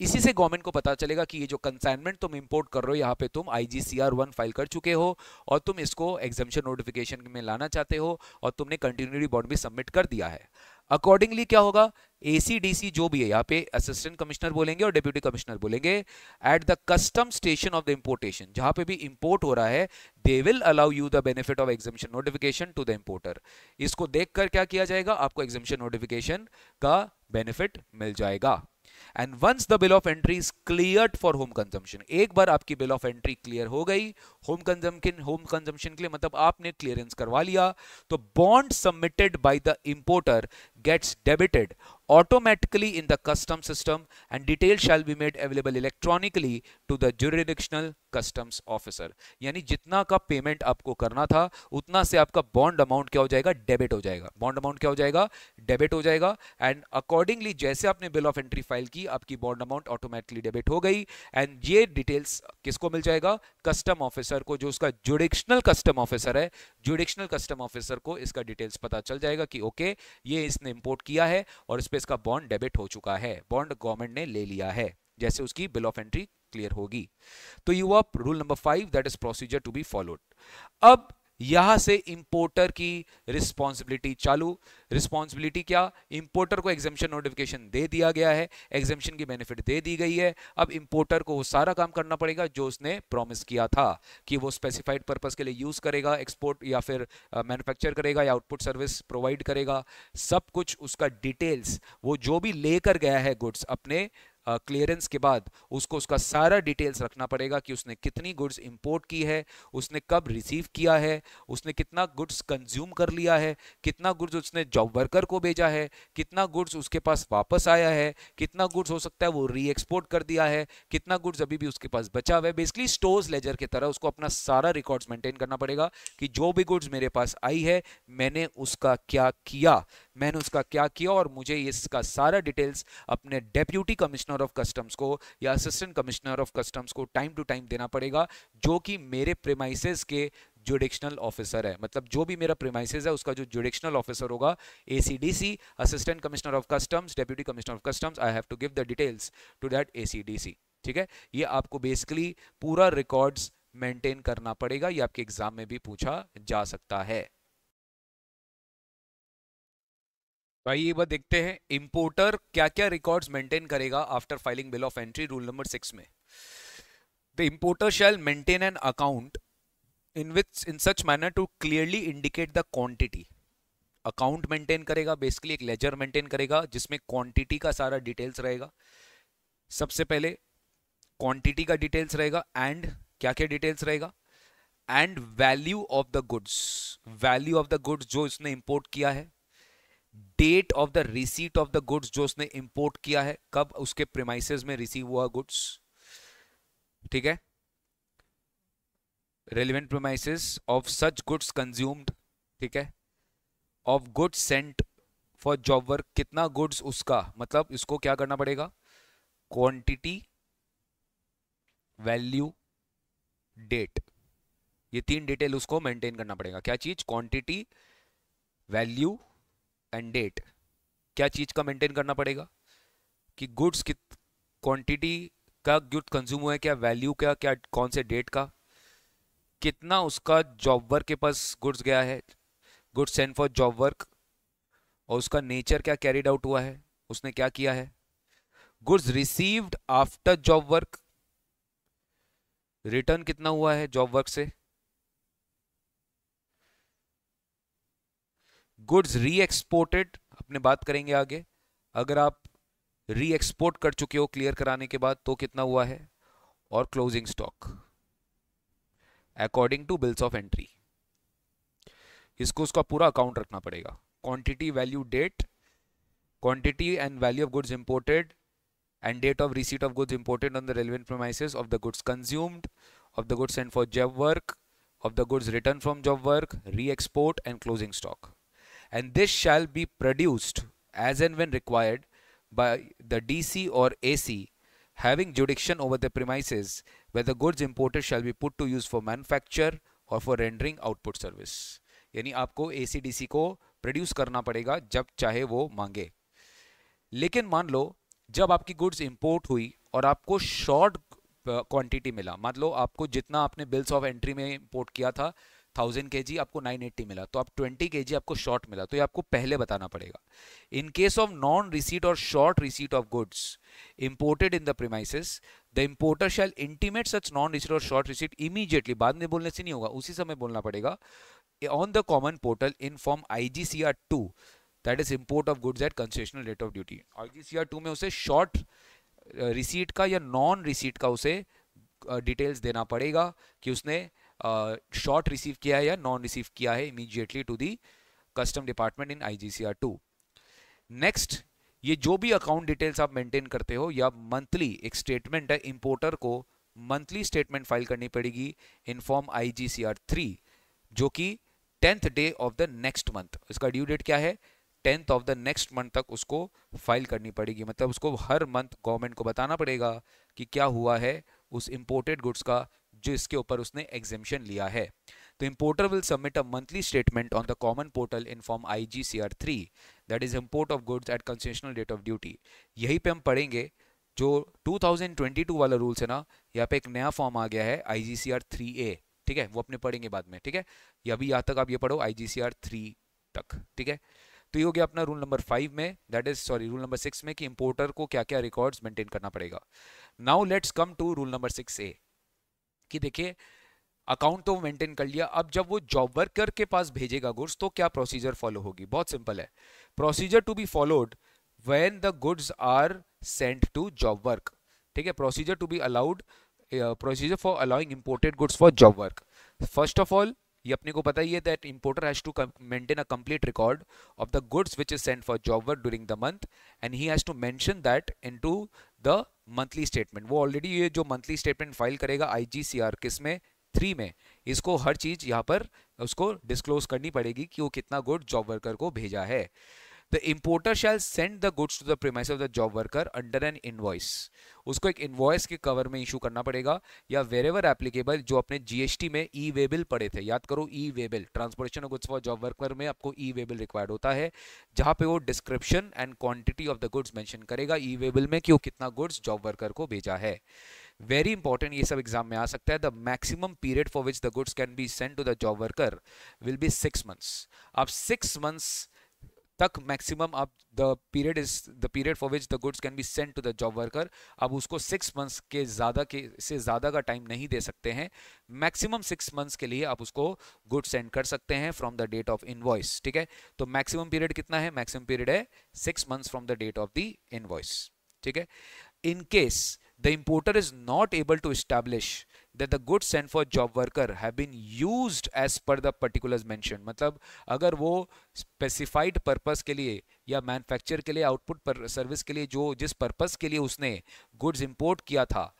इसी से गवर्नमेंट को पता चलेगा कि ये जो कंसाइनमेंट तुम इंपोर्ट कर रहे हो यहाँ पे तुम आई जी फाइल कर चुके हो और तुम इसको एग्जामेशन नोटिफिकेशन में लाना चाहते हो और तुमने कंटिन्यूटी बॉन्ड भी सबमिट कर दिया है अकॉर्डिंगली क्या होगा एसीडीसी जो भी है यहाँ पे असिस्टेंट कमिश्नर बोलेंगे और डिप्यूटी कमिश्नर बोलेंगे at the custom station of the importation जहाँ पे भी इम्पोर्ट हो रहा है they will allow you the benefit of exemption notification to the importer इसको देखकर क्या किया जाएगा आपको एग्जामेशन नोटिफिकेशन का बेनिफिट मिल जाएगा and once the bill of entry is clear for home consumption एक बार आपकी बिल ऑफ एंट्री क्लियर हो गई होम कंजम्पन होम कंजम्पशन के लिए मतलब आपने क्लियरेंस करवा लिया तो bond submitted by the importer gets debited automatically in the custom system and details shall be made available electronically to the jurisdictional customs officer यानी जितना का पेमेंट आपको करना था उतना से आपका बॉन्ड अमाउंट क्या हो जाएगा डेबिट हो जाएगा बॉन्ड अमाउंट क्या हो जाएगा डेबिट हो जाएगा एंड अकॉर्डिंगली जैसे आपने बिल ऑफ एंट्री फाइल की आपकी बॉन्ड अमाउंट ऑटोमेटिकली डेबिट हो गई एंड ये डिटेल्स किसको मिल जाएगा कस्टम ऑफिसर को जो उसका जुडिक्शनल कस्टम ऑफिसर है जुडिक्शनल कस्टम ऑफिसर को इसका डिटेल्स पता चल जाएगा कि ओके okay, ये इसने उसने इंपोर्ट किया है और इस पर इसका बॉन्ड डेबिट हो चुका है बॉन्ड गवर्नमेंट ने ले लिया है जैसे उसकी बिल ऑफ एंट्री क्लियर होगी तो you up rule number five that is procedure to be followed अब यहां से इंपोर्टर की रिस्पॉन्सिबिलिटी चालू रिस्पॉन्सिबिलिटी क्या इंपोर्टर को एग्जामेशन नोटिफिकेशन दे दिया गया है एग्जामेशन की बेनिफिट दे दी गई है अब इंपोर्टर को वो सारा काम करना पड़ेगा जो उसने प्रॉमिस किया था कि वो स्पेसिफाइड पर्पज के लिए यूज करेगा एक्सपोर्ट या फिर मैन्युफैक्चर uh, करेगा या आउटपुट सर्विस प्रोवाइड करेगा सब कुछ उसका डिटेल्स वो जो भी लेकर गया है गुड्स अपने क्लियरेंस के बाद उसको उसका सारा डिटेल्स रखना पड़ेगा कि उसने कितनी गुड्स इंपोर्ट की है उसने कब रिसीव किया है उसने कितना गुड्स कंज्यूम कर लिया है कितना गुड्स उसने जॉब वर्कर को भेजा है कितना गुड्स उसके पास वापस आया है कितना गुड्स हो सकता है वो री एक्सपोर्ट कर दिया है कितना गुड्स अभी भी उसके पास बचा हुआ है बेसिकली स्टोर्स लेजर की तरह उसको अपना सारा रिकॉर्ड्स मेंटेन करना पड़ेगा कि जो भी गुड्स मेरे पास आई है मैंने उसका क्या किया मैंने उसका क्या किया और मुझे इसका सारा डिटेल्स अपने डेप्यूटी कमिश्नर ऑफ कस्टम्स को या असिस्टेंट कमिश्नर ऑफ कस्टम्स को टाइम टू टाइम देना पड़ेगा जो कि मेरे प्रेमाइसिस के जुडिक्शनल ऑफिसर है मतलब जो भी मेरा प्रेमाइसिस है उसका जो जुडिक्शनल ऑफिसर होगा ACDC assistant commissioner of customs deputy commissioner of customs I have to give the details to that a ठीक है ये आपको बेसिकली पूरा रिकॉर्ड्स मेंटेन करना पड़ेगा ये आपके एग्जाम में भी पूछा जा सकता है तो आइए बात देखते हैं इंपोर्टर क्या क्या रिकॉर्ड्स मेंटेन करेगा after filing bill of entry rule number six में the importer shall maintain an account in which in such manner to clearly indicate the quantity account maintain करेगा बेसिकली एक लेजर मेंटेन करेगा जिसमें क्वांटिटी का सारा डिटेल्स रहेगा सबसे पहले क्वांटिटी का डिटेल्स रहेगा एंड क्या क्या डिटेल्स रहेगा and value of the goods value of the goods जो इसने इंपोर्ट किया है date of the receipt of the goods जो उसने इंपोर्ट किया है कब उसके प्रिमाइसेस में रिसीव हुआ गुड्स ठीक है relevant premises of such goods consumed ठीक है of goods sent for job work कितना गुड्स उसका मतलब इसको क्या करना पड़ेगा क्वांटिटी वैल्यू डेट ये तीन डिटेल उसको मेंटेन करना पड़ेगा क्या चीज क्वांटिटी वैल्यू एंड डेट क्या चीज़ का मेंटेन करना पड़ेगा कि गुड्स की क्वांटिटी का गुड कंज्यूम हुआ है क्या वैल्यू क्या क्या कौन से डेट का कितना उसका जॉब वर्क के पास गुड्स गया है goods send for job work और उसका नेचर क्या कैरिड आउट हुआ है उसने क्या किया है goods received after job work return कितना हुआ है जॉब वर्क से गुड्स री एक्सपोर्टेड अपने बात करेंगे आगे अगर आप री एक्सपोर्ट कर चुके हो क्लियर कराने के बाद तो कितना हुआ है और closing stock according to bills of entry इसको उसका पूरा अकाउंट रखना पड़ेगा quantity value date quantity and value of goods imported and date of receipt of goods imported on the रेलवे premises of the goods consumed of the goods and for job work of the goods return from job work re export and closing stock and this shall be produced as and when required by the DC or AC having jurisdiction over the premises where the goods imported shall be put to use for manufacture और फॉर रेंडरिंग आउटपुट सर्विस यानी आपको ए को प्रोड्यूस करना पड़ेगा जब चाहे वो मांगे लेकिन मान लो जब आपकी गुड्स इंपोर्ट हुई और आपको शॉर्ट क्वांटिटी मिला मान लो आपको जितना आपने बिल्स ऑफ एंट्री में इंपोर्ट किया था थाउजेंड के आपको 980 मिला तो आप 20 के आपको शॉर्ट मिला तो ये आपको पहले बताना पड़ेगा in case of non receipt और short receipt of goods imported in the premises the importer shall intimate such non receipt और शॉर्ट रिसीट इमीजिएटली बाद में बोलने से नहीं होगा उसी समय बोलना पड़ेगा on the common portal in form I G C R two that is import of goods at concessional rate of duty I G C R two में उसे शॉर्ट रिसीट uh, का या नॉन रिसीट का उसे डिटेल्स uh, देना पड़ेगा कि उसने शॉट रिसीव किया है या नॉन रिसीव किया है immediately to the custom department in I G C R two next ये जो भी अकाउंट डिटेल्स आप मेंटेन करते हो या मंथली एक स्टेटमेंट है इंपोर्टर को मंथली स्टेटमेंट फाइल करनी पड़ेगी in form I G C R three जो कि tenth day of the next month इसका ड्यू डेट क्या है tenth of the next month तक उसको फाइल करनी पड़ेगी मतलब उसको हर मंथ गवर्नमेंट को बताना पड़ेगा कि क्या हुआ है उस इंपोर्टेड गुड्स का जिसके ऊपर उसने एग्जिम्शन लिया है तो importer will submit a monthly statement on the common portal in form I G C R three that is import of goods at concessional date of duty यही पे हम पढ़ेंगे जो 2022 वाला रूल्स है ना यहाँ पे एक नया फॉर्म आ गया है I G C R three ए ठीक है वो अपने पढ़ेंगे बाद में ठीक है ये अभी यहाँ तक आप ये पढ़ो आई जी सी आर थ्री तक ठीक है तो ये हो गया अपना रूल नंबर फाइव में that is sorry rule number six में कि इम्पोर्टर को क्या क्या रिकॉर्ड्स मेंटेन करना पड़ेगा now let's come to rule number six A कि देखिए अकाउंट तो मेंटेन कर लिया अब जब वो जॉब वर्कर के पास भेजेगा गुड्स तो क्या प्रोसीजर फॉलो होगी बहुत सिंपल है procedure to be followed when the goods are sent to job work ठीक है procedure to be allowed procedure for allowing imported goods for job work first of all ये अपने को पता ही है that importer has to maintain a complete record of the goods which is sent for job work during the month and he has to mention that into the monthly statement वो ऑलरेडी ये जो मंथली स्टेटमेंट फाइल करेगा आईजीसीआर किस में थ्री में इसको हर चीज़ यहाँ पर उसको डिस्क्लोज करनी पड़ेगी कि वो कितना गुड जॉब वर्कर को भेजा है The importer shall send the goods to the premises of the job worker under an invoice. उसको एक इन्वॉइस के कवर में इशू करना पड़ेगा या वेर एवर एप्लीकेबल जो अपने जीएसटी में ई वे बिल पड़े थे याद करो e way bill transportation of goods for job worker में आपको ई वे बिल रिक्वायर्ड होता है जहाँ पे वो description and quantity of the goods mention करेगा ई वे बिल में कि वो कितना गुड्स जॉब वर्कर को भेजा है वेरी इंपॉर्टेंट ये सब एग्जाम में आ सकता है the maximum period for which the goods can be send to the job worker will be six months आप सिक्स मंथ्स तक मैक्सिमम आप the period is the period for which the goods can be send to the job worker आप उसको सिक्स मंथ्स के ज़्यादा के से ज़्यादा का टाइम नहीं दे सकते हैं मैक्सिमम सिक्स मंथ्स के लिए आप उसको गुड्स सेंड कर सकते हैं from the date of invoice ठीक है तो मैक्सिमम पीरियड कितना है मैक्सिमम पीरियड है six months from the date of the invoice ठीक है in case the importer is not able to establish that the goods sent for job worker have been used as per the particulars mentioned मतलब अगर वो specified purpose के लिए या manufacture के लिए output सर्विस service के लिए जो जिस purpose के लिए उसने goods import किया था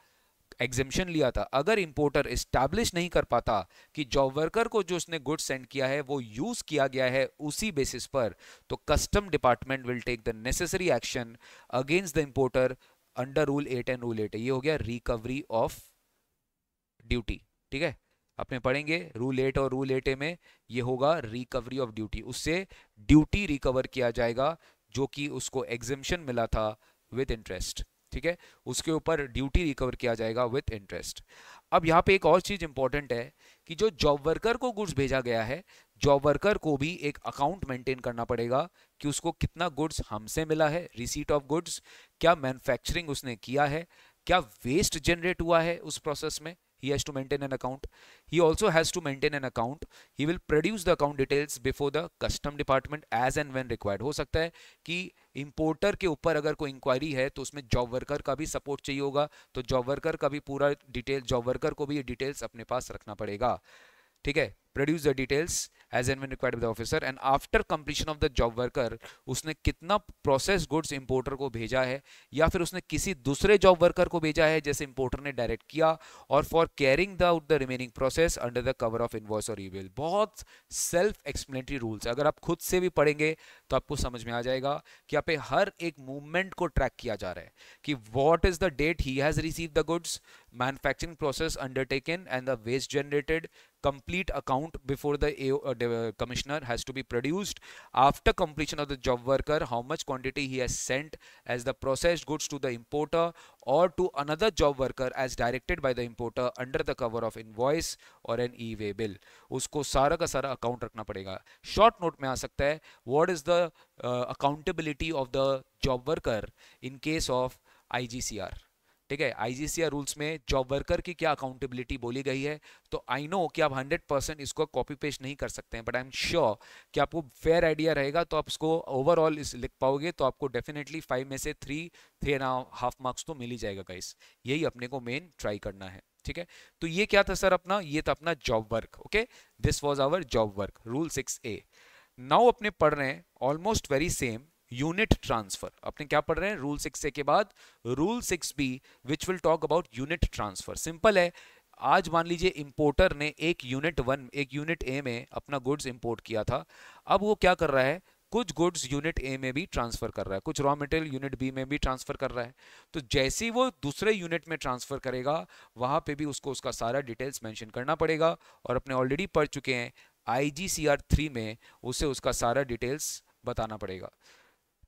एग्जिमिशन लिया था अगर इंपोर्टर इस्टेब्लिश नहीं कर पाता कि जॉब वर्कर को जो उसने गुड सेंड किया है वो यूज किया गया है उसी बेसिस पर तो custom department will take the necessary action against the importer under rule eight and rule eight ये हो गया रिकवरी ऑफ ड्यूटी ठीक है अपने पढ़ेंगे रूल एट और रूल एट में ये होगा रिकवरी ऑफ ड्यूटी उससे ड्यूटी रिकवर किया जाएगा जो कि उसको एग्जिम्शन मिला था विथ इंटरेस्ट ठीक है उसके ऊपर ड्यूटी रिकवर किया जाएगा विथ इंटरेस्ट अब यहाँ पे एक और चीज़ इंपॉर्टेंट है कि जो जॉब वर्कर को गुड्स भेजा गया है जॉब वर्कर को भी एक अकाउंट मेंटेन करना पड़ेगा कि उसको कितना गुड्स हमसे मिला है रिसीट ऑफ गुड्स क्या मैन्युफैक्चरिंग उसने किया है क्या वेस्ट जनरेट हुआ है उस प्रोसेस में he has to maintain an account he also has to maintain an account he will produce the account details before the custom department as and when required ho sakta hai ki importer ke upar agar koi inquiry hai to usme job worker ka bhi support chahiye hoga to job worker ka bhi pura detail job worker ko bhi ye details apne paas rakhna padega theek hai produce the details as and when required by the officer and after completion of the job worker उसने कितना प्रोसेस गुड्स इंपोर्टर को भेजा है या फिर उसने किसी दूसरे जॉब वर्कर को भेजा है जैसे इंपोर्टर ने डायरेक्ट किया और for carrying the out the remaining process under the cover of invoice और ईमेल बहुत सेल्फ एक्सप्लेनेटरी रूल्स अगर आप खुद से भी पढ़ेंगे तो आपको समझ में आ जाएगा कि आप हर एक मूवमेंट को ट्रैक किया जा रहा है कि what is the date he has receive the goods manufacturing process undertaken and the waste generated complete account before the AO, uh, commissioner has to be produced after completion of the job worker how much quantity he has sent as the processed goods to the importer or to another job worker as directed by the importer under the cover of invoice or an e-way bill usko sara ka sara account rakhna padega short note mein aa sakta hai what is the uh, accountability of the job worker in case of igcr ठीक है आईजीसीआर रूल्स में जॉब वर्कर की क्या अकाउंटेबिलिटी बोली गई है तो आई नो कि आप 100 परसेंट इसको कॉपी पेस्ट नहीं कर सकते हैं बट आई एम श्योर कि आपको फेयर आइडिया रहेगा तो आप इसको ओवरऑल इस लिख पाओगे तो आपको डेफिनेटली फाइव में से three three and half marks तो मिल ही जाएगा गाइस यही अपने को मेन ट्राई करना है ठीक है तो ये क्या था सर अपना ये था अपना job work okay this was our job work rule six A now अपने पढ़ रहे हैं almost very same unit transfer अपने क्या पढ़ रहे हैं रूल सिक्स ए के बाद rule six B which will talk about unit transfer simple है आज मान लीजिए इंपोर्टर ने एक यूनिट वन एक यूनिट ए में अपना गुड्स इंपोर्ट किया था अब वो क्या कर रहा है कुछ गुड्स यूनिट ए में भी ट्रांसफर कर रहा है कुछ रॉ मटेरियल यूनिट बी में भी ट्रांसफर कर रहा है तो जैसे ही वो दूसरे यूनिट में ट्रांसफर करेगा वहां पे भी उसको उसका सारा डिटेल्स मेंशन करना पड़ेगा और अपने ऑलरेडी पढ़ चुके हैं आई जी सी आर थ्री में उसे उसका सारा डिटेल्स बताना पड़ेगा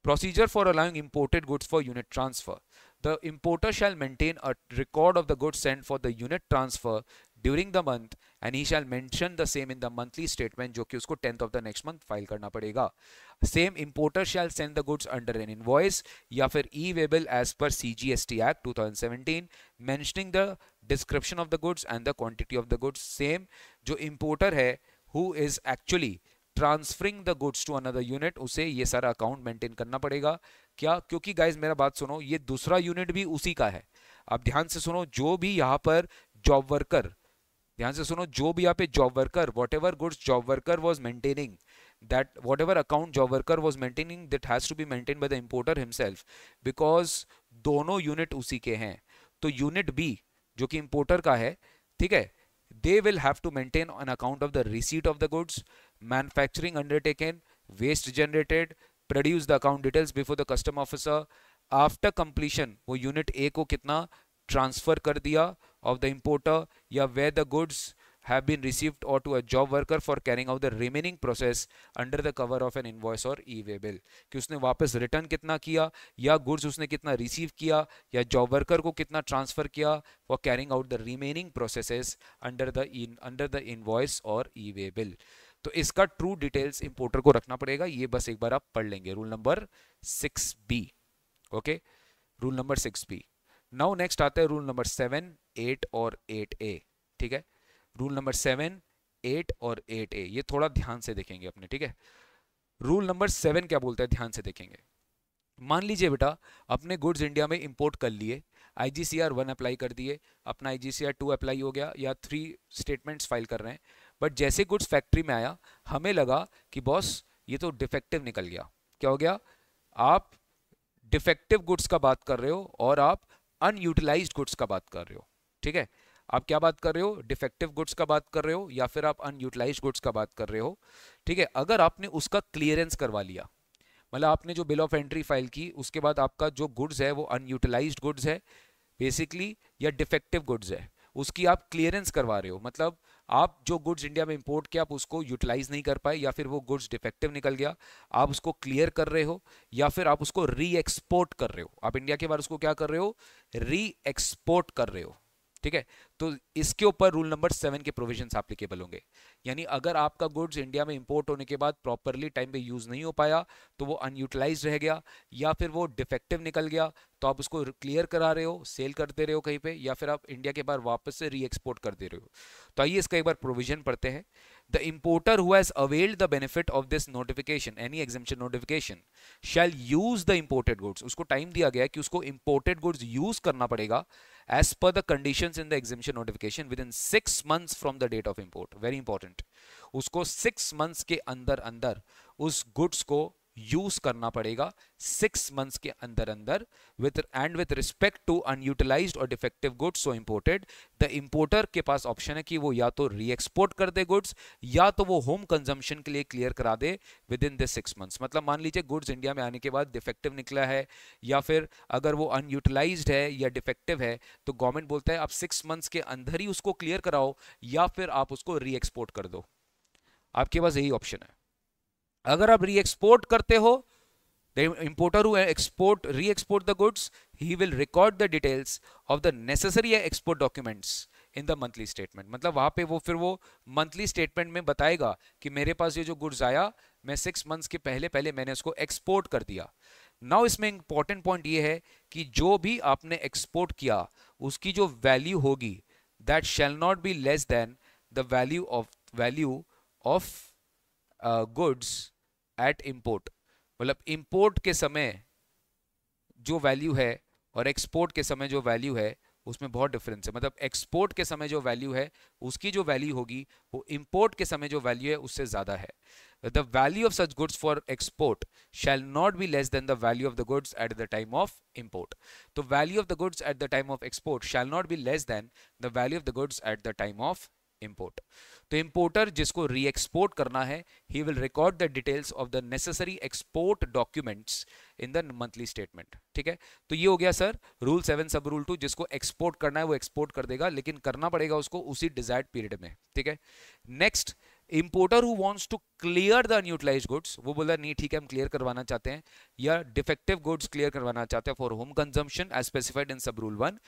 Procedure for allowing imported goods for unit transfer. The importer shall maintain a record of the goods sent for the unit transfer during the month and he shall mention the same in the monthly statement जो कि उसको tenth of the next month file करना पड़ेगा same importer shall send the goods under an invoice या फिर e way bill as per C G S T act two thousand seventeen mentioning the description of the goods and the quantity of the goods same जो इम्पोर्टर है who is actually transferring the goods to another unit उसे ये सारा अकाउंट मेंटेन करना पड़ेगा क्या क्योंकि गाइज मेरा बात सुनो ये दूसरा यूनिट भी उसी का है अब ध्यान से सुनो जो भी यहाँ पर जॉब वर्कर ध्यान से सुनो जो भी यहाँ पे job worker whatever goods job worker was maintaining that whatever account job worker was maintaining that has to be maintain by the importer himself because दोनों यूनिट उसी के हैं तो यूनिट बी जो कि इम्पोर्टर का है ठीक है they will have to maintain an account of the receipt of the goods manufacturing undertaken, waste generated, produce the account details before the custom officer. After completion, वो unit A को कितना transfer कर दिया of the importer या where the goods have been received or to a job worker for carrying out the remaining process under the cover of an invoice or e-way bill कि उसने वापस रिटर्न कितना किया या गुड्स उसने कितना रिसीव किया या जॉब वर्कर को कितना ट्रांसफर किया for carrying out the remaining processes under the under the invoice और ई वे बिल तो इसका ट्रू डिटेल्स इंपोर्टर को रखना पड़ेगा ये बस एक बार आप पढ़ लेंगे rule number six B okay rule number six B now next आता है रूल नंबर सेवन एट और एट ए ठीक है रूल नंबर सेवन एट और एट ए ये थोड़ा ध्यान से देखेंगे अपने ठीक है रूल नंबर सेवन क्या बोलता है ध्यान से देखेंगे मान लीजिए बेटा अपने गुड्स इंडिया में इंपोर्ट कर लिए I G C R one apply कर दिए अपना I G C R two apply हो गया या थ्री स्टेटमेंट्स फाइल कर रहे हैं बट जैसे गुड्स फैक्ट्री में आया हमें लगा कि बॉस ये तो डिफेक्टिव निकल गया क्या हो गया आप डिफेक्टिव गुड्स का बात कर रहे हो और आप अनयूटिलाइज गुड्स का बात कर रहे हो ठीक है आप क्या बात कर रहे हो डिफेक्टिव गुड्स का बात कर रहे हो या फिर आप अनयूटिलाइज गुड्स का बात कर रहे हो ठीक है अगर आपने उसका क्लियरेंस करवा लिया मतलब आपने जो बिल ऑफ एंट्री फाइल की उसके बाद आपका जो गुड्स है वो अनयूटिलाइज गुड्स है बेसिकली या डिफेक्टिव गुड्स है उसकी आप क्लियरेंस करवा रहे हो मतलब आप जो गुड्स इंडिया में इंपोर्ट किया आप उसको यूटिलाइज नहीं कर पाए या फिर वो गुड्स डिफेक्टिव निकल गया आप उसको क्लियर कर रहे हो या फिर आप उसको री एक्सपोर्ट कर रहे हो आप इंडिया के बाहर उसको क्या कर रहे हो री एक्सपोर्ट कर रहे हो ठीक है तो इसके ऊपर रूल नंबर सेवन के प्रोविजन एप्लीकेबल होंगे यानी अगर आपका गुड्स इंडिया में इंपोर्ट होने के बाद प्रॉपरली टाइम पे यूज नहीं हो पाया तो वो अनयूटिलाइज रह गया या फिर वो डिफेक्टिव निकल गया तो आप उसको क्लियर करा रहे हो सेल कर दे रहे हो कहीं पे या फिर आप इंडिया के बाहर वापस से री एक्सपोर्ट कर दे रहे हो तो आइए इसका एक बार प्रोविजन पढ़ते हैं the importer who has availed the benefit of this notification any exemption notification shall use the imported goods उसको टाइम दिया गया है कि उसको imported goods use करना पड़ेगा as per the conditions in the exemption notification within six months from the date of import very important उसको six months के अंदर अंदर उस goods को यूज करना पड़ेगा सिक्स मंथ्स के अंदर अंदर with and with respect to unutilize और defective goods so imported the importer के पास ऑप्शन है कि वो या तो रीएक्सपोर्ट कर दे गुड्स या तो वो होम कंजम्पशन के लिए क्लियर करा दे within the six months मतलब मान लीजिए गुड्स इंडिया में आने के बाद डिफेक्टिव निकला है या फिर अगर वो अनयूटिलाइज है या डिफेक्टिव है तो गवर्नमेंट बोलता है आप सिक्स मंथ्स के अंदर ही उसको क्लियर कराओ या फिर आप उसको रीएक्सपोर्ट कर दो आपके पास यही ऑप्शन है अगर आप रीएक्सपोर्ट करते हो the importer export export re-export the goods he will record the details of the necessary in the monthly statement मतलब वहां पे वो फिर वो मंथली स्टेटमेंट में बताएगा कि मेरे पास ये जो गुड्स आया मैं सिक्स मंथ्स के पहले पहले मैंने उसको एक्सपोर्ट कर दिया नाउ इसमें इंपॉर्टेंट पॉइंट ये है कि जो भी आपने एक्सपोर्ट किया उसकी जो वैल्यू होगी that shall not be less than the value of value of goods at import मतलब इम्पोर्ट के समय जो वैल्यू है और एक्सपोर्ट के समय जो वैल्यू है उसमें बहुत डिफरेंस है मतलब एक्सपोर्ट के समय जो वैल्यू है उसकी जो वैल्यू होगी वो इम्पोर्ट के समय जो वैल्यू है उससे ज़्यादा है the value of such goods for export shall not be less than the value of the goods at the time of import तो value of the goods at the time of export shall not be less than the value of the goods at the time of import तो importer जिसको री एक्सपोर्ट करना है he will record the details of the necessary export documents in the monthly statement ठीक है तो ये हो गया sir rule seven sub rule two जिसको एक्सपोर्ट करना है वो एक्सपोर्ट कर देगा लेकिन करना पड़ेगा उसको उसी डिजायर्ड पीरियड में ठीक है next importer who wants to clear the unutilize goods वो बोला नहीं ठीक है हम क्लियर करवाना चाहते हैं या डिफेक्टिव गुड्स क्लियर करवाना चाहते हैं for home consumption as specified in sub rule one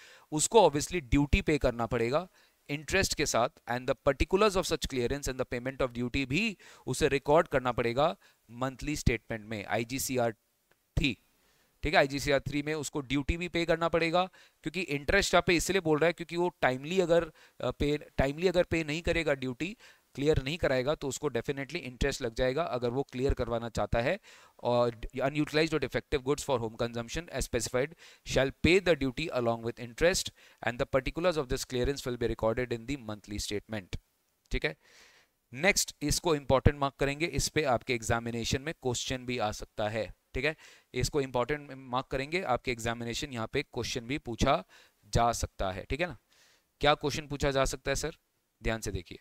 उसको ऑब्वियसली ड्यूटी पे करना पड़ेगा इंटरेस्ट के साथ and the particulars of such clearance and the payment of duty भी उसे रिकॉर्ड करना पड़ेगा मंथली स्टेटमेंट में आईजीसीआर थ्री ठीक है आईजीसीआर थ्री में उसको ड्यूटी भी पे करना पड़ेगा क्योंकि इंटरेस्ट यहाँ पे इसलिए बोल रहा है क्योंकि वो टाइमली अगर पे टाइमली अगर पे नहीं करेगा ड्यूटी क्लियर नहीं कराएगा तो उसको डेफिनेटली इंटरेस्ट लग जाएगा अगर वो क्लियर करवाना चाहता है और अनयूटिलाइज और defective goods for home consumption as specified shall pay the duty along with interest and the particulars of this clearance will be recorded in the monthly statement ठीक है नेक्स्ट इसको इंपॉर्टेंट मार्क करेंगे इस पे आपके एग्जामिनेशन में क्वेश्चन भी आ सकता है ठीक है इसको इंपॉर्टेंट मार्क करेंगे आपके एग्जामिनेशन यहाँ पे क्वेश्चन भी पूछा जा सकता है ठीक है ना क्या क्वेश्चन पूछा जा सकता है सर ध्यान से देखिए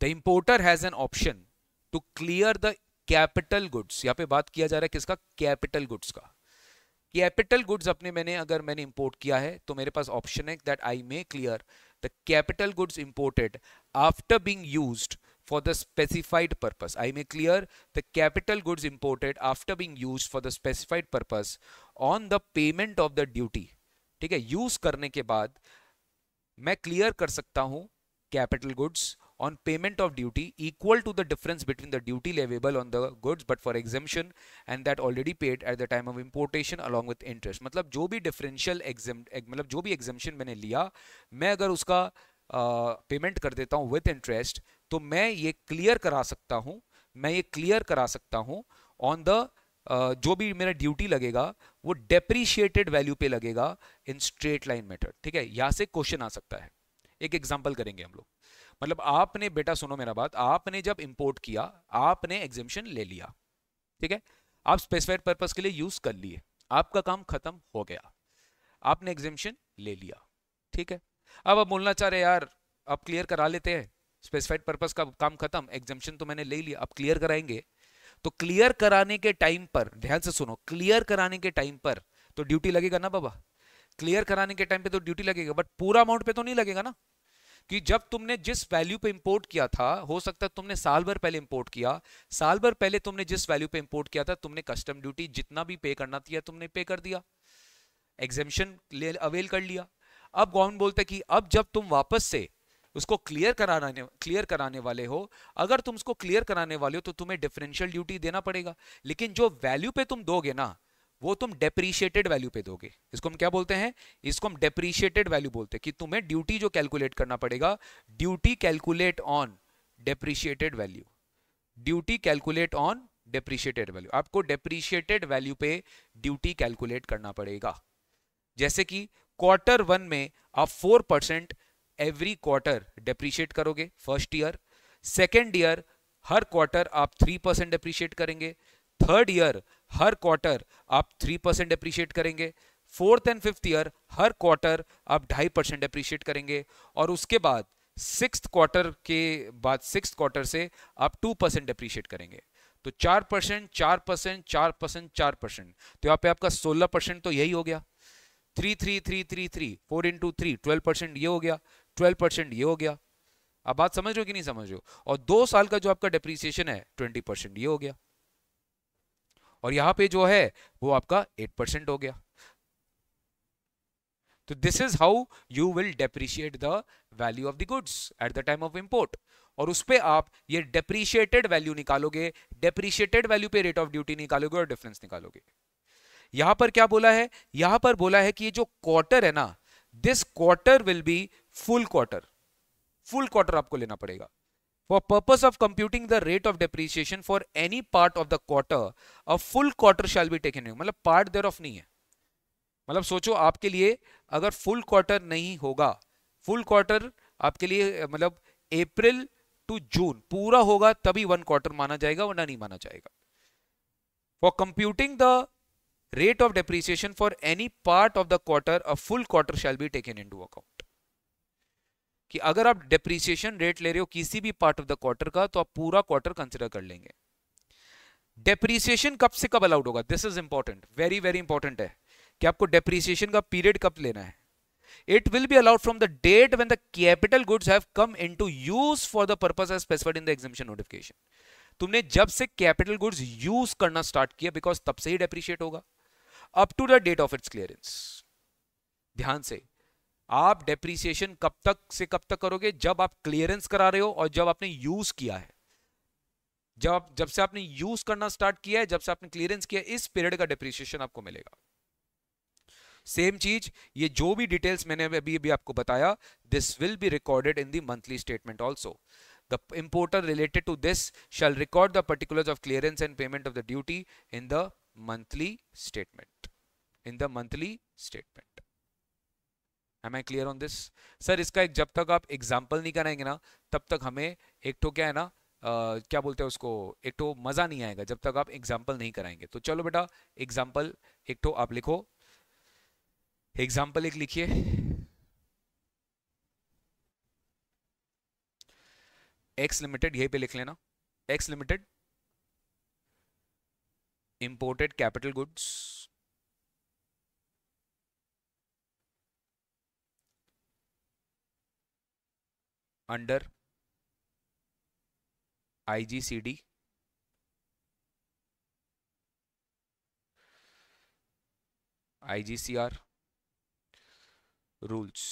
the importer has an option to clear the capital goods यहां पे बात किया जा रहा है किसका कैपिटल गुड्स का कैपिटल गुड्स अपने मैंने अगर मैंने इंपोर्ट किया है तो मेरे पास ऑप्शन है that I may clear the capital goods imported after being used for the specified purpose I may clear the capital goods imported after being used for the specified purpose on the payment of the duty ठीक है यूज करने के बाद मैं क्लियर कर सकता हूं capital goods on payment of duty equal to the difference between the duty levable on the goods but for exemption and that already paid at the time of importation along with interest मतलब जो भी differential exempt मतलब जो भी exemption मैंने लिया मैं अगर उसका पेमेंट uh, कर देता हूँ विथ इंटरेस्ट तो मैं ये क्लियर करा सकता हूँ मैं ये क्लियर करा सकता हूँ ऑन द जो भी मेरा ड्यूटी लगेगा वो डेप्रीशिएटेड वैल्यू पे लगेगा इन स्ट्रेट लाइन मेथड ठीक है यहाँ से क्वेश्चन आ सकता है एक एग्जांपल करेंगे हम लोग मतलब आपने बेटा सुनो मेरा बात आपने जब इंपोर्ट किया आपने एग्जिबिशन ले लिया ठीक है आप स्पेसिफाइड पर्पज के लिए यूज कर लिए आपका काम खत्म हो गया आपने एग्जिबिशन ले लिया ठीक है अब आप बोलना चाह रहे यार आप क्लियर करा लेते हैं स्पेसिफाइड पर्पज का काम खत्म एग्जिबिशन तो मैंने ले लिया अब क्लियर कराएंगे तो क्लियर कराने के टाइम पर ध्यान से सुनो क्लियर कराने के टाइम पर तो ड्यूटी लगेगा ना बाबा क्लियर कराने के टाइम पे तो ड्यूटी लगेगा बट पूरा अमाउंट पे तो नहीं लगेगा ना कि जब तुमने जिस वैल्यू पे इंपोर्ट किया था हो सकता है तुमने साल भर पहले इंपोर्ट किया साल भर पहले तुमने जिस वैल्यू पे इंपोर्ट किया था तुमने कस्टम ड्यूटी जितना भी पे करना था तुमने पे कर दिया एग्जेम्शन अवेल कर लिया अब गवर्नमेंट बोलता है कि अब जब तुम वापस से उसको क्लियर कराने क्लियर कराने वाले हो अगर तुम उसको क्लियर कराने वाले हो तो तुम्हें डिफरेंशियल ड्यूटी देना पड़ेगा लेकिन जो वैल्यू पे तुम दोगे ना वो तुम डेप्रीशिएटेड वैल्यू पे दोगे इसको हम क्या बोलते हैं इसको हम डेप्रीशिएटेड वैल्यू बोलते हैं कि तुम्हें ड्यूटी जो कैलकुलेट करना पड़ेगा duty calculate on depreciated value duty calculate on depreciated value आपको डेप्रीशिएटेड वैल्यू पे ड्यूटी कैलकुलेट करना पड़ेगा जैसे कि क्वार्टर वन में आप four percent every quarter depreciate करोगे फर्स्ट ईयर सेकेंड ईयर हर क्वार्टर आप थ्री परसेंट डेप्रीशिएट करेंगे थर्ड ईयर हर क्वार्टर आप थ्री परसेंट अप्रिशिएट करेंगे फोर्थ एंड फिफ्थ ईयर हर क्वार्टर आप ढाई परसेंट अप्रिशिएट करेंगे और उसके बाद सिक्स क्वार्टर के बाद सिक्स क्वार्टर से आप टू परसेंट अप्रिशिएट करेंगे तो चार परसेंट चार परसेंट चार परसेंट चार परसेंट तो यहाँ पे आपका सोलह परसेंट तो यही हो गया three three three three three four into three twelve percent ये हो गया ट्वेल्व परसेंट ये हो गया आप बात समझ रहे हो कि नहीं समझ रहे हो और दो साल का जो आपका डिप्रिसिएशन है ट्वेंटी परसेंट ये हो गया और यहां पे जो है वो आपका एट परसेंट हो गया तो this is how you will depreciate the value of the goods at the time of import और उस पर आप ये डेप्रिशिएटेड वैल्यू निकालोगे डेप्रिशिएटेड वैल्यू पे रेट ऑफ ड्यूटी निकालोगे और डिफरेंस निकालोगे यहां पर क्या बोला है यहां पर बोला है कि ये जो क्वार्टर है ना this quarter will be full quarter full quarter आपको लेना पड़ेगा For purpose of computing the rate of depreciation for any part of the quarter, a full quarter shall be taken. मतलब part देर ऑफ नहीं है मतलब सोचो आपके लिए अगर फुल क्वार्टर नहीं होगा फुल क्वार्टर आपके लिए मतलब अप्रैल टू जून पूरा होगा तभी वन क्वार्टर माना जाएगा वरना नहीं माना जाएगा for computing the rate of depreciation for any part of the quarter a full quarter shall be taken into account कि अगर आप डेप्रीसिएशन रेट ले रहे हो किसी भी पार्ट ऑफ द क्वार्टर का तो आप पूरा क्वार्टर कंसिडर कर लेंगे डेप्रीसिएशन कब से कब अलाउड होगा this is important very very important है कि आपको डेप्रीसिएशन का पीरियड कब लेना है it will be allowed from the date when the capital goods have come into use for the purpose as specified in the exhibition notification तुमने जब से कैपिटल गुड्स यूज करना स्टार्ट किया बिकॉज तब से ही डेप्रीशिएट होगा up to the date of its clearance ध्यान से आप डेप्रीसिएशन कब तक से कब तक करोगे जब आप क्लियरेंस करा रहे हो और जब आपने यूज किया है जब जब से आपने यूज करना स्टार्ट किया है जब से आपने क्लियरेंस किया इस पीरियड का डेप्रीसिएशन आपको मिलेगा सेम चीज ये जो भी डिटेल्स मैंने अभी अभी आपको बताया this will be recorded in the monthly statement also the importer related to this shall record the particular of clearance and payment of the duty in the monthly statement in the monthly statement am I clear on this sir इसका एक जब तक आप एग्जाम्पल नहीं कराएंगे ना तब तक हमें एक तो क्या है ना Uh, क्या बोलते हैं उसको एक तो मज़ा नहीं आएगा जब तक आप एग्जाम्पल नहीं कराएंगे तो चलो बेटा एग्जाम्पल एक तो आप लिखो एग्जाम्पल एक लिखिए एक्स लिमिटेड यही पे लिख लेना X limited imported capital goods under IGCD IGCR rules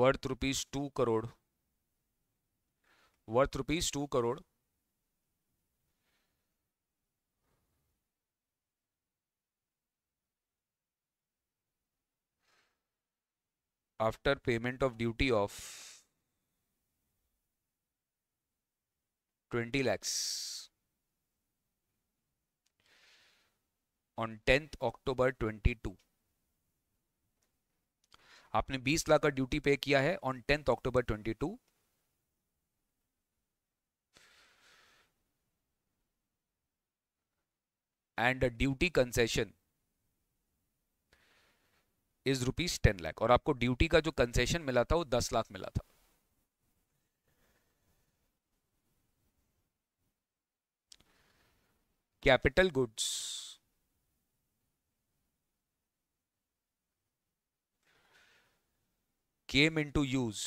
worth rupees 2 crore worth rupees 2 crore after payment of duty of 20 lakhs on 10th October 22 आपने 20 लाख का ड्यूटी पे किया है on 10th October 22 and a duty concession is rupees ten lakh और आपको ड्यूटी का जो कंसेशन मिला था वो दस लाख मिला था capital goods came into use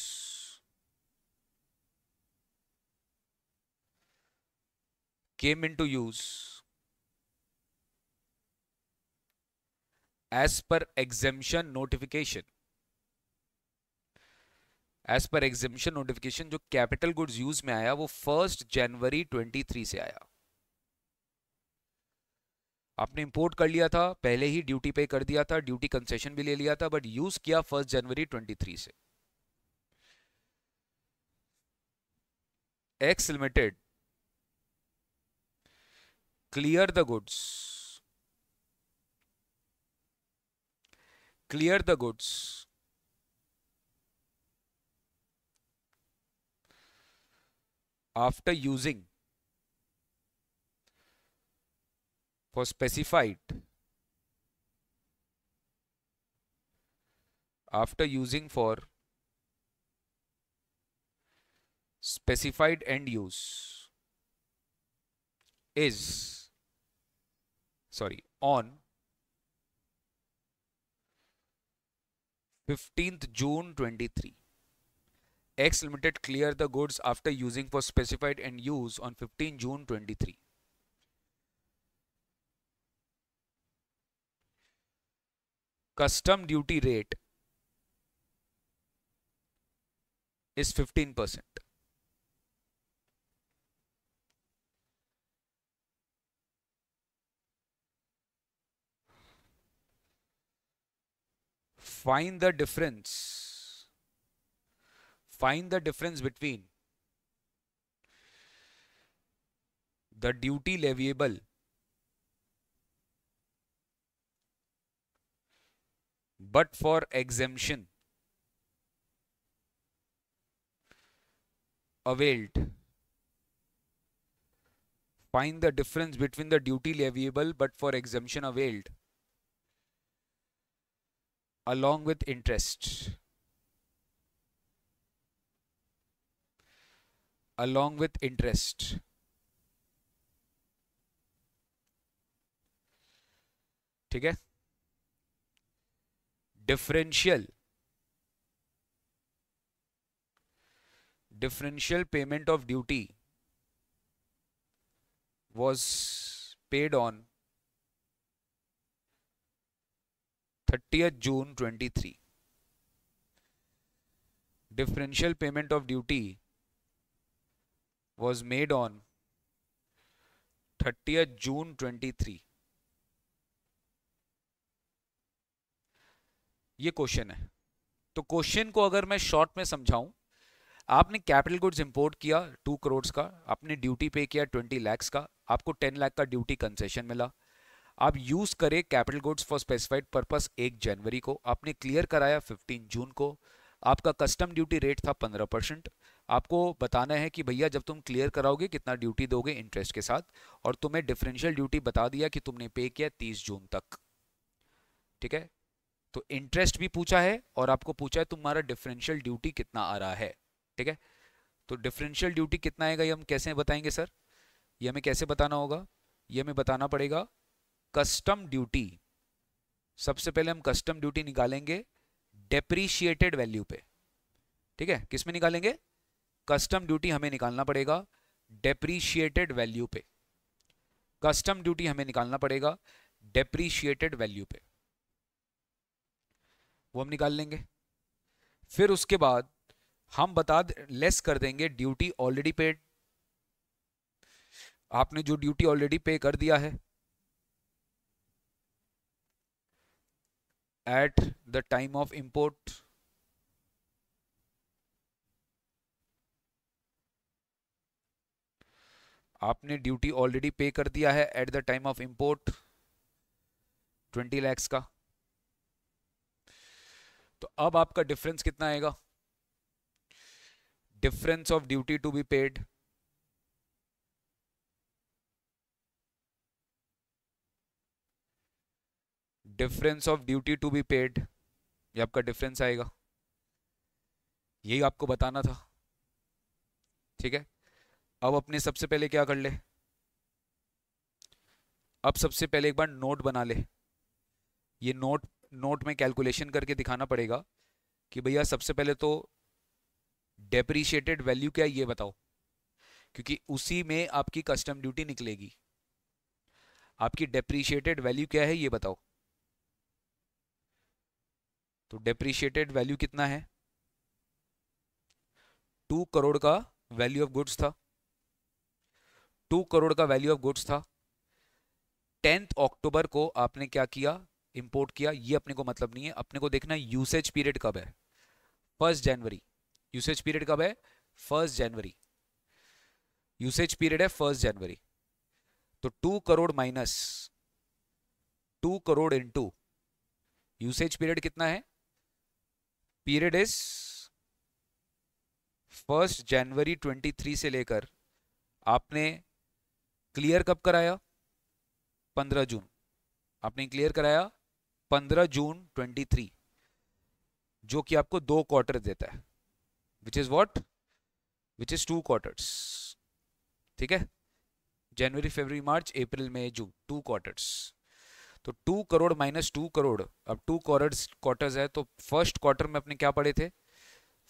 came into use as per exemption notification as per exhibition notification जो कैपिटल गुड्स यूज में आया वो फर्स्ट जनवरी 23 से आया आपने इंपोर्ट कर लिया था पहले ही ड्यूटी पे कर दिया था ड्यूटी कंसेशन भी ले लिया था बट यूज किया फर्स्ट जनवरी 23 से ex limited clear the goods clear the goods after using for specified after using for specified end use is sorry on 15th June 23. X Limited clear the goods after using for specified end use on 15 June 23. Custom duty rate is 15 percent. find the difference find the difference between the duty leviable but for exemption availed find the difference between the duty leviable but for exemption availed along with interest along with interest ठीक है differential differential payment of duty was paid on thirtieth June 23 differential payment of duty was made on 30th June 23 ये क्वेश्चन है तो क्वेश्चन को अगर मैं शॉर्ट में समझाऊं आपने कैपिटल गुड्स इंपोर्ट किया टू करोड़ का आपने ड्यूटी पे किया ट्वेंटी लैक्स का आपको टेन लाख का ड्यूटी कंसेशन मिला आप यूज करें capital goods for specified purpose एक जनवरी को आपने क्लियर कराया 15 जून को आपका कस्टम ड्यूटी रेट था 15 परसेंट आपको बताना है कि भैया जब तुम क्लियर कराओगे कितना ड्यूटी दोगे इंटरेस्ट के साथ और तुम्हें डिफरेंशियल ड्यूटी बता दिया कि तुमने पे किया 30 जून तक ठीक है तो इंटरेस्ट भी पूछा है और आपको पूछा है तुम्हारा डिफरेंशियल ड्यूटी कितना आ रहा है ठीक है तो डिफरेंशियल ड्यूटी कितना आएगा ये हम कैसे बताएंगे सर ये हमें कैसे बताना होगा ये हमें बताना पड़ेगा कस्टम ड्यूटी सबसे पहले हम कस्टम ड्यूटी निकालेंगे डेप्रीशिएटेड वैल्यू पे ठीक है किसमें निकालेंगे कस्टम ड्यूटी हमें निकालना पड़ेगा डेप्रीशिएटेड वैल्यू पे कस्टम ड्यूटी हमें निकालना पड़ेगा डेप्रीशिएटेड वैल्यू पे वो हम निकाल लेंगे फिर उसके बाद हम बता लेस कर देंगे ड्यूटी ऑलरेडी पेड आपने जो ड्यूटी ऑलरेडी पे कर दिया है at the time of import आपने ड्यूटी ऑलरेडी पे कर दिया है at the time of import twenty lakhs का तो अब आपका डिफरेंस कितना आएगा difference of duty to be paid difference of duty to be paid ये आपका डिफरेंस आएगा यही आपको बताना था ठीक है अब अपने सबसे पहले क्या कर ले अब सबसे पहले एक बार नोट बना ले ये नोट नोट में कैलकुलेशन करके दिखाना पड़ेगा कि भैया सबसे पहले तो डेप्रीशिएटेड वैल्यू क्या है ये बताओ क्योंकि उसी में आपकी कस्टम ड्यूटी निकलेगी आपकी डेप्रीशिएटेड वैल्यू क्या है ये बताओ तो डेप्रिशिएटेड वैल्यू कितना है टू करोड़ का वैल्यू ऑफ गुड्स था टू करोड़ का वैल्यू ऑफ गुड्स था टेंथ अक्टूबर को आपने क्या किया इंपोर्ट किया ये अपने को मतलब नहीं है अपने को देखना यूसेज पीरियड कब है फर्स्ट जनवरी यूसेज पीरियड कब है फर्स्ट जनवरी यूसेज पीरियड है फर्स्ट जनवरी तो two crore minus two crore into usage period कितना है पीरियड इज फर्स्ट जनवरी 23 से लेकर आपने क्लियर कब कराया 15 जून आपने क्लियर कराया 15 जून 23 जो कि आपको दो क्वार्टर देता है which is what which is two quarters ठीक है जनवरी फरवरी मार्च अप्रैल मई जून टू क्वार्टर्स तो two crore minus two crore अब टू क्वार्टर्स क्वार्टर्स है तो फर्स्ट क्वार्टर में अपने क्या पढ़े थे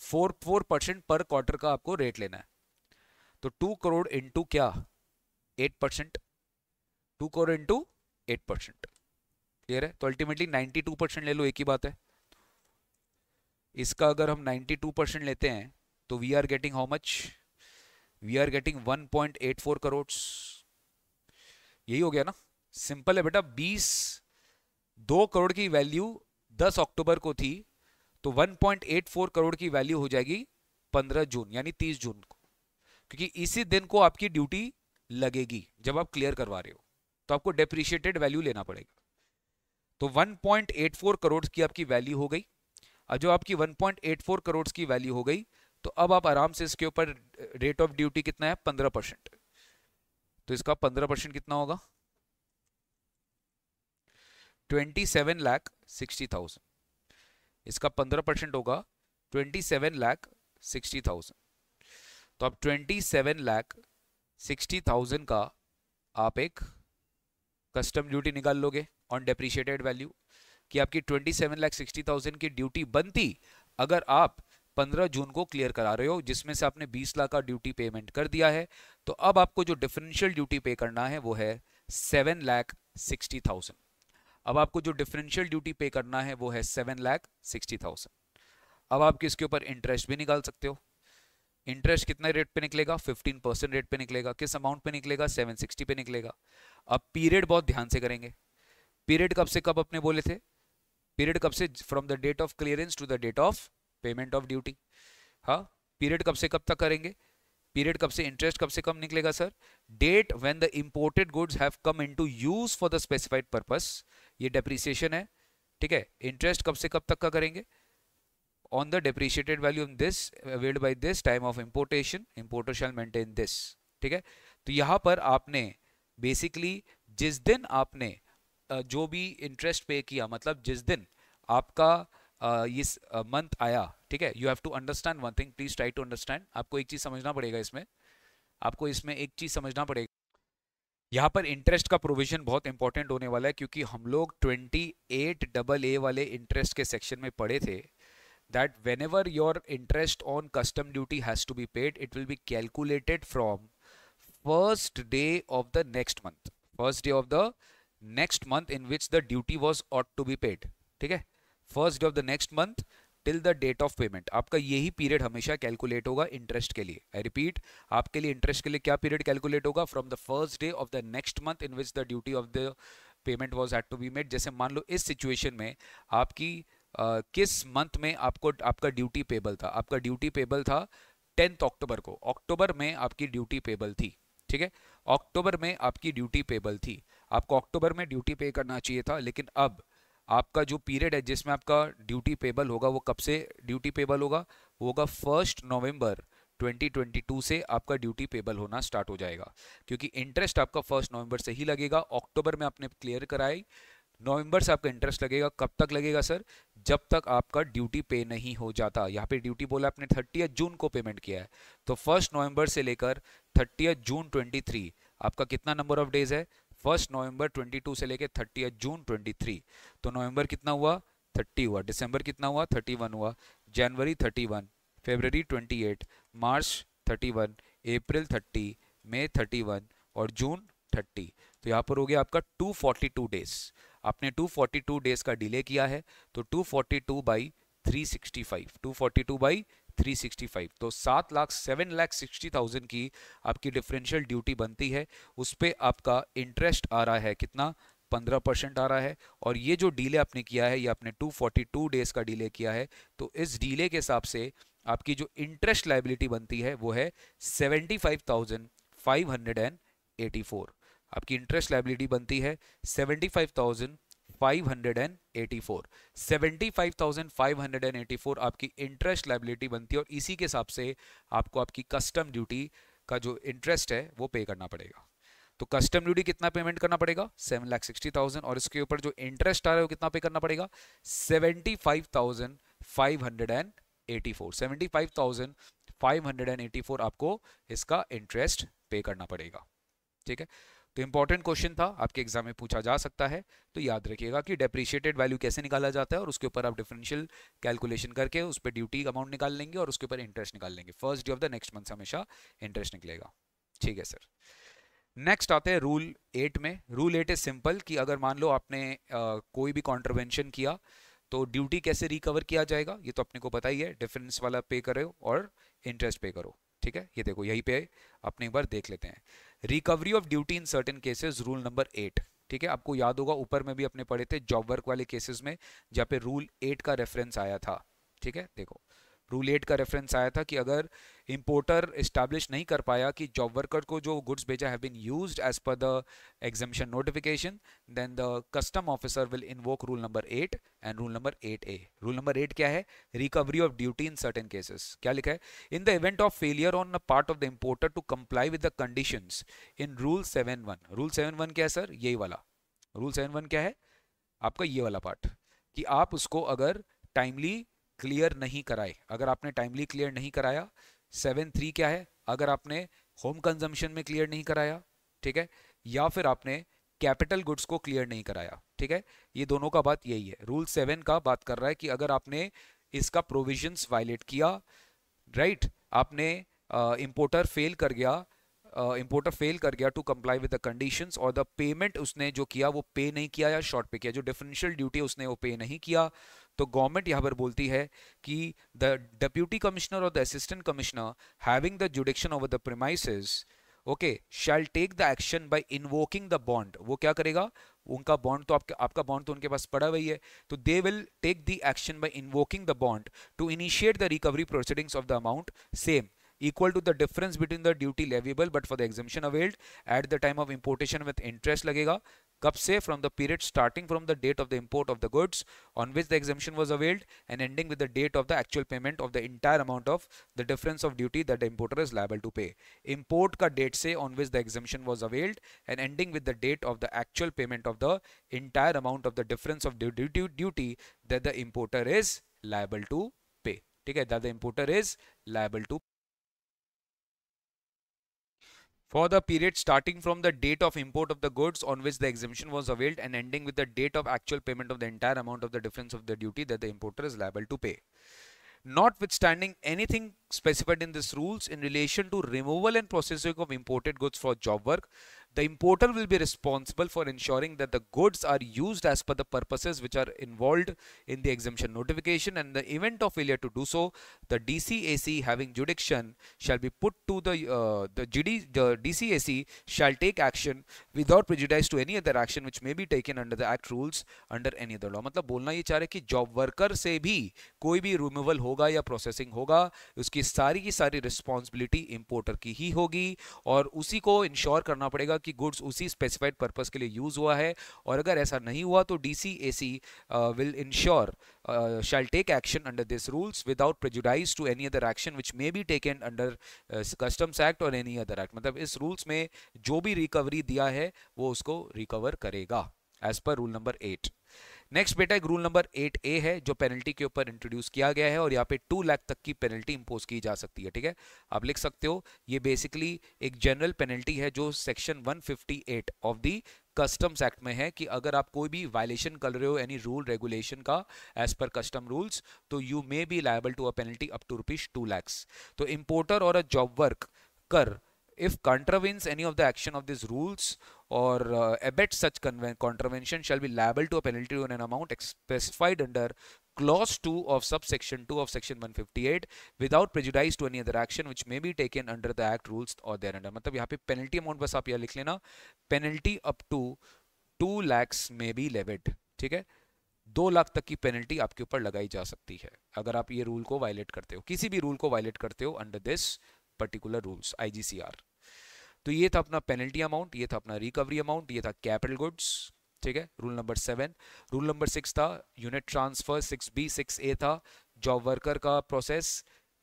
four four percent per quarter का आपको रेट लेना है तो टू करोड़ इंटू क्या eight percent two crore into eight percent clear है तो अल्टीमेटली नाइन्टी टू परसेंट ले लो एक ही बात है इसका अगर हम नाइन्टी टू परसेंट लेते हैं तो we are getting how much we are getting one point eight four crore यही हो गया ना सिंपल है बेटा बीस दो करोड़ की वैल्यू दस अक्टूबर को थी तो 1.84 करोड़ की वैल्यू हो जाएगी 15 जून यानी 30 जून को क्योंकि इसी दिन को आपकी ड्यूटी लगेगी जब आप क्लियर करवा रहे हो तो आपको डेप्रिशिएटेड वैल्यू लेना पड़ेगा तो 1.84 करोड़ की आपकी वैल्यू हो गई और जो आपकी 1.84 करोड़ की वैल्यू हो गई तो अब आप आराम से इसके ऊपर रेट ऑफ ड्यूटी कितना है पंद्रह परसेंट तो इसका पंद्रह परसेंट कितना होगा twenty seven lakh sixty thousand इसका पंद्रह परसेंट होगा twenty seven lakh sixty thousand तो आप twenty seven lakh sixty thousand का आप एक कस्टम ड्यूटी निकाल लोगे ऑन डेप्रिशिएटेड वैल्यू कि आपकी twenty seven lakh sixty thousand की ड्यूटी बनती अगर आप पंद्रह जून को क्लियर करा रहे हो जिसमें से आपने बीस लाख का ड्यूटी पेमेंट कर दिया है तो अब आपको जो डिफरेंशियल ड्यूटी पे करना है वो है सेवन लाख सिक्सटी थाउजेंड अब आपको जो डिफरेंशियल ड्यूटी पे करना है वो है सेवन लाख सिक्सटी थाउजेंड अब आप किसके ऊपर इंटरेस्ट भी निकाल सकते हो इंटरेस्ट कितने रेट पे निकलेगा फिफ्टीन परसेंट रेट पे निकलेगा किस अमाउंट पे निकलेगा सेवन सिक्सटी पे निकलेगा अब पीरियड बहुत ध्यान से करेंगे पीरियड कब से कब अपने बोले थे पीरियड कब से from the date of clearance to the date of payment of duty हाँ पीरियड कब से कब तक करेंगे पीरियड कब से इंटरेस्ट कब से कम निकलेगा sir date when the imported goods have come into use for the specified purpose ये डेप्रीसिएशन है ठीक है इंटरेस्ट कब से कब तक का करेंगे on the depreciated value in this availed by this time of importation importer shall maintain ठीक है तो यहाँ पर आपने बेसिकली जिस दिन आपने जो भी इंटरेस्ट पे किया मतलब जिस दिन आपका इस मंथ आया ठीक है you have to understand one thing please try to understand आपको एक चीज समझना पड़ेगा इसमें आपको इसमें एक चीज समझना पड़ेगा यहाँ पर इंटरेस्ट का प्रोविजन बहुत इंपॉर्टेंट होने वाला है क्योंकि हम लोग ट्वेंटी एट डबल ए वाले इंटरेस्ट के सेक्शन में पढ़े थे that whenever your interest on custom duty has to be paid it will be calculated from first day of the next month first day of the next month in which the duty was ought to be paid ठीक है first day of the next month till the date of payment आपका यही पीरियड हमेशा कैलकुलेट होगा इंटरेस्ट के लिए आई रिपीट आपके लिए इंटरेस्ट के लिए क्या पीरियड कैलकुलेट होगा from the first day of the next month in which the duty of the payment was had to be made जैसे मान लो इस सिचुएशन में आपकी uh, किस मंथ में आपको आपका ड्यूटी पेबल था आपका ड्यूटी पेबल था टेंथ अक्टूबर को अक्टूबर में आपकी ड्यूटी पेबल थी ठीक है अक्टूबर में आपकी ड्यूटी पेबल थी आपको अक्टूबर में ड्यूटी पे करना चाहिए था लेकिन अब आपका जो पीरियड है जिसमें आपका ड्यूटी पेबल होगा वो कब से ड्यूटी पेबल होगा वो होगा फर्स्ट नवंबर 2022 से आपका ड्यूटी पेबल होना स्टार्ट हो जाएगा क्योंकि इंटरेस्ट आपका फर्स्ट नवंबर से ही लगेगा अक्टूबर में आपने क्लियर कराई नवंबर से आपका इंटरेस्ट लगेगा कब तक लगेगा सर जब तक आपका ड्यूटी पे नहीं हो जाता यहाँ पे ड्यूटी बोला आपने थर्टी जून को पेमेंट किया है तो फर्स्ट नवंबर से लेकर थर्टी जून 23 आपका कितना नंबर ऑफ डेज है फर्स्ट नवंबर 22 से लेके 30 जून 23 तो नवंबर कितना हुआ 30 हुआ दिसंबर कितना हुआ 31 हुआ जनवरी 31 फरवरी 28 मार्च 31 अप्रैल 30 मई 31 और जून 30 तो यहाँ पर हो गया आपका 242 डेज आपने 242 डेज का डिले किया है तो 242 बाई 365 242 365 तो सात lakh seven lakh sixty thousand की आपकी डिफरेंशियल ड्यूटी बनती है उस पर आपका इंटरेस्ट आ रहा है कितना पंद्रह परसेंट आ रहा है और ये जो डीले आपने किया है ये आपने 242 डेज का डीले किया है तो इस डीले के हिसाब से आपकी जो इंटरेस्ट लाइबिलिटी बनती है वो है फोर आपकी इंटरेस्ट लाइबिलिटी बनती है थाउजेंड 75,584 आपकी इंटरेस्ट लाइबिलिटी बनती है और इसी के हिसाब से आपको आपकी कस्टम ड्यूटी का जो इंटरेस्ट है वो पे करना पड़ेगा तो कस्टम ड्यूटी कितना पेमेंट करना पड़ेगा सेवन लाख सिक्सटी थाउजेंड और इसके ऊपर जो इंटरेस्ट आ रहा है वो कितना पे करना पड़ेगा seventy five thousand five hundred and eighty four seventy five thousand five hundred and eighty four आपको इसका इंटरेस्ट पे करना पड़ेगा ठीक है तो इंपॉर्टेंट क्वेश्चन था आपके एग्जाम में पूछा जा सकता है तो याद रखिएगा कि डेप्रिशिएटेड वैल्यू कैसे निकाला जाता है और उसके ऊपर आप डिफरेंशियल कैलकुलेशन करके उस पर ड्यूटी अमाउंट निकाल लेंगे और उसके ऊपर इंटरेस्ट निकाल लेंगे first day of the next month हमेशा इंटरेस्ट निकलेगा ठीक है सर नेक्स्ट आते हैं रूल एट में रूल एट इज सिंपल कि अगर मान लो आपने आ, कोई भी कॉन्ट्रवेंशन किया तो ड्यूटी कैसे रिकवर किया जाएगा ये तो अपने को पता ही है डिफरेंस वाला पे करो और इंटरेस्ट पे करो ठीक है ये देखो यहीं पे अपने एक बार देख लेते हैं recovery of duty in certain cases rule number eight ठीक है आपको याद होगा ऊपर में भी अपने पढ़े थे जॉब वर्क वाले केसेस में जहाँ पे रूल एट का रेफरेंस आया था ठीक है देखो रूल एट का रेफरेंस आया था कि अगर इम्पोर्टर इस्टेब्लिश नहीं कर पाया कि जॉब वर्कर को जो गुड्स भेजा have been used as per the examination notification then the custom officer will invoke rule number eight and rule number eight A rule number eight क्या है recovery of duty in certain cases क्या लिखा है in the event of failure on a part of the importer to comply with the condition in rule seven one rule seven one क्या है सर यही वाला रूल सेवन वन क्या है आपका ये वाला पार्ट कि आप उसको अगर टाइमली क्लियर नहीं कराए अगर आपने टाइमली क्लियर नहीं कराया सेवन थ्री क्या है अगर आपने होम कंजम्पशन में क्लियर नहीं कराया ठीक है या फिर आपने कैपिटल गुड्स को क्लियर नहीं कराया ठीक है ये दोनों का बात यही है रूल सेवन का बात कर रहा है कि अगर आपने इसका प्रोविजन वायलेट किया राइट right? आपने इम्पोर्टर uh, फेल कर गया इम्पोर्टर uh, फेल कर गया to comply with the conditions और द पेमेंट उसने जो किया वो पे नहीं किया या शॉर्ट पे किया जो डिफरेंशियल ड्यूटी उसने वो पे नहीं किया तो गवर्नमेंट यहाँ पर बोलती है कि द डेप्यूटी कमिश्नर और the assistant commissioner having the jurisdiction over the premises okay shall take the action by invoking the bond वो क्या करेगा उनका बॉन्ड तो आपके आपका बॉन्ड तो उनके पास पड़ा हुई है तो they will take the action by invoking the bond to initiate the recovery proceedings of the amount same equal to the difference between the duty leviable but for the exhibition availed at the time of importation with interest लगेगा Kapse from the period starting from the date of the import of the goods on which the exemption was availed and ending with the date of the actual payment of the entire amount of the difference of duty that the importer is liable to pay. Import ka date se on which the exemption was availed and ending with the date of the actual payment of the entire amount of the difference of duty, that the importer is liable to pay. Okay, that the importer is liable to for the period starting from the date of import of the goods on which the exemption was availed and ending with the date of actual payment of the entire amount of the difference of the duty that the importer is liable to pay. Notwithstanding anything specified in these rules in relation to removal and processing of imported goods for job work, the importer will be responsible for ensuring that the goods are used as per the purposes which are involved in the exemption notification and the event of failure to do so, the DCAC having jurisdiction shall be put to the, uh, the, GD, the DCAC shall take action without prejudice to any other action which may be taken under the act rules under any other law. मतलब बोलना ये चाह रहे कि job worker से भी कोई भी removal होगा या processing होगा उसकी सारी की सारी responsibility importer की ही होगी और उसी को ensure करना पड़ेगा कि गुड्स उसी स्पेसिफाइड पर्पज के लिए यूज हुआ है और अगर ऐसा नहीं हुआ तो D C will ensure shall take action under this rules without prejudice to any other action which may be taken under customs act और एनी अदर एक्ट मतलब इस रूल्स में जो भी रिकवरी दिया है वो उसको रिकवर करेगा as per rule number eight next बेटा एक रूल नंबर एट ए है जो पेनल्टी के ऊपर इंट्रोड्यूस किया गया है और यहाँ पे टू लाख तक की पेनल्टी इम्पोज की जा सकती है ठीक है आप लिख सकते हो ये बेसिकली एक जनरल पेनल्टी है जो section 158 of the customs act में है कि अगर आप कोई भी वायलेशन कर रहे हो एनी रूल रेगुलेशन का एज पर कस्टम रूल्स तो you may be liable to a penalty up to rupees two lakhs तो इम्पोर्टर और अ जॉब वर्क कर if contravenes any of the action of these rules or uh, abets such contravention shall be liable to a penalty in an amount specified under clause 2 of subsection 2 of section 158 without prejudice to any other action which may be taken under the act rules or their under मतलब यहाँ पे penalty amount bas aap yahan likh lena penalty up to 2 lakhs may be levied theek hai दो लाख तक की पेनल्टी आपके ऊपर लगाई जा सकती है अगर आप ये रूल को वायलेट करते हो किसी भी रूल को वायलेट करते हो under this particular rules IGCR तो ये था अपना पेनल्टी अमाउंट ये था अपना रिकवरी अमाउंट ये था कैपिटल गुड्स ठीक है rule number seven rule number six था unit transfer six B six A था जॉब वर्कर का प्रोसेस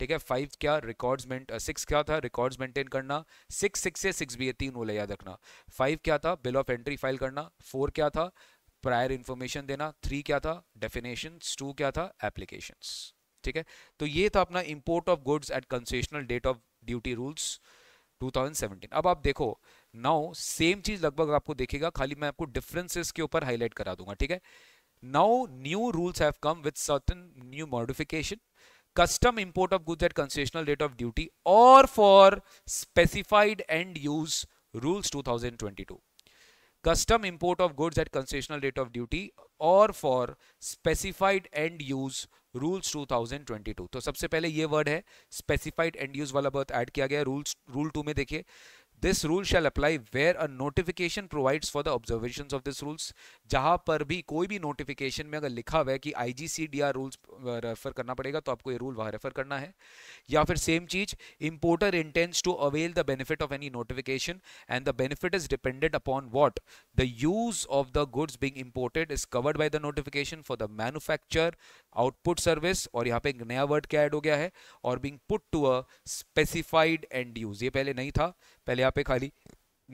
ठीक है फाइव क्या रिकॉर्ड्स में सिक्स क्या था रिकॉर्ड्स मेंटेन करना सिक्स सिक्स से सिक्स बी ए तीन बोले याद रखना फाइव क्या था बिल ऑफ एंट्री फाइल करना फोर क्या था प्रायर इन्फॉर्मेशन देना थ्री क्या था डेफिनेशन टू क्या था एप्लीकेशन ठीक है तो ये था अपना import of goods at concessional date of duty rules 2017 अब आप देखो नाउ सेम चीज लगभग आपको देखेगा खाली मैं आपको डिफरेंसेस के ऊपर हाईलाइट करा दूंगा ठीक है now new rules have come with certain new modification custom import of goods at concessional rate of duty और for specified end use rules 2022 custom import of goods at concessional rate of duty or for specified end use rules 2022 तो सबसे पहले ये वर्ड है स्पेसिफाइड एंड यूज वाला वर्ड ऐड किया गया है रूल्स रूल टू में देखिए this rule shall apply where a notification provides for the observation of this rules जहां पर भी कोई भी नोटिफिकेशन में अगर लिखा हुआ है कि I G C D R rules refer करना पड़ेगा तो आपको ये रूल वहां रेफर करना है या फिर सेम चीज importer intends to avail the benefit of any notification and the benefit is dependent upon what the use of the goods being imported is covered by the notification for the manufacture output service और यहाँ पे एक नया वर्ड क्या ऐड हो गया है और being put to a specified end use ये पहले नहीं था पहले यहाँ पे खाली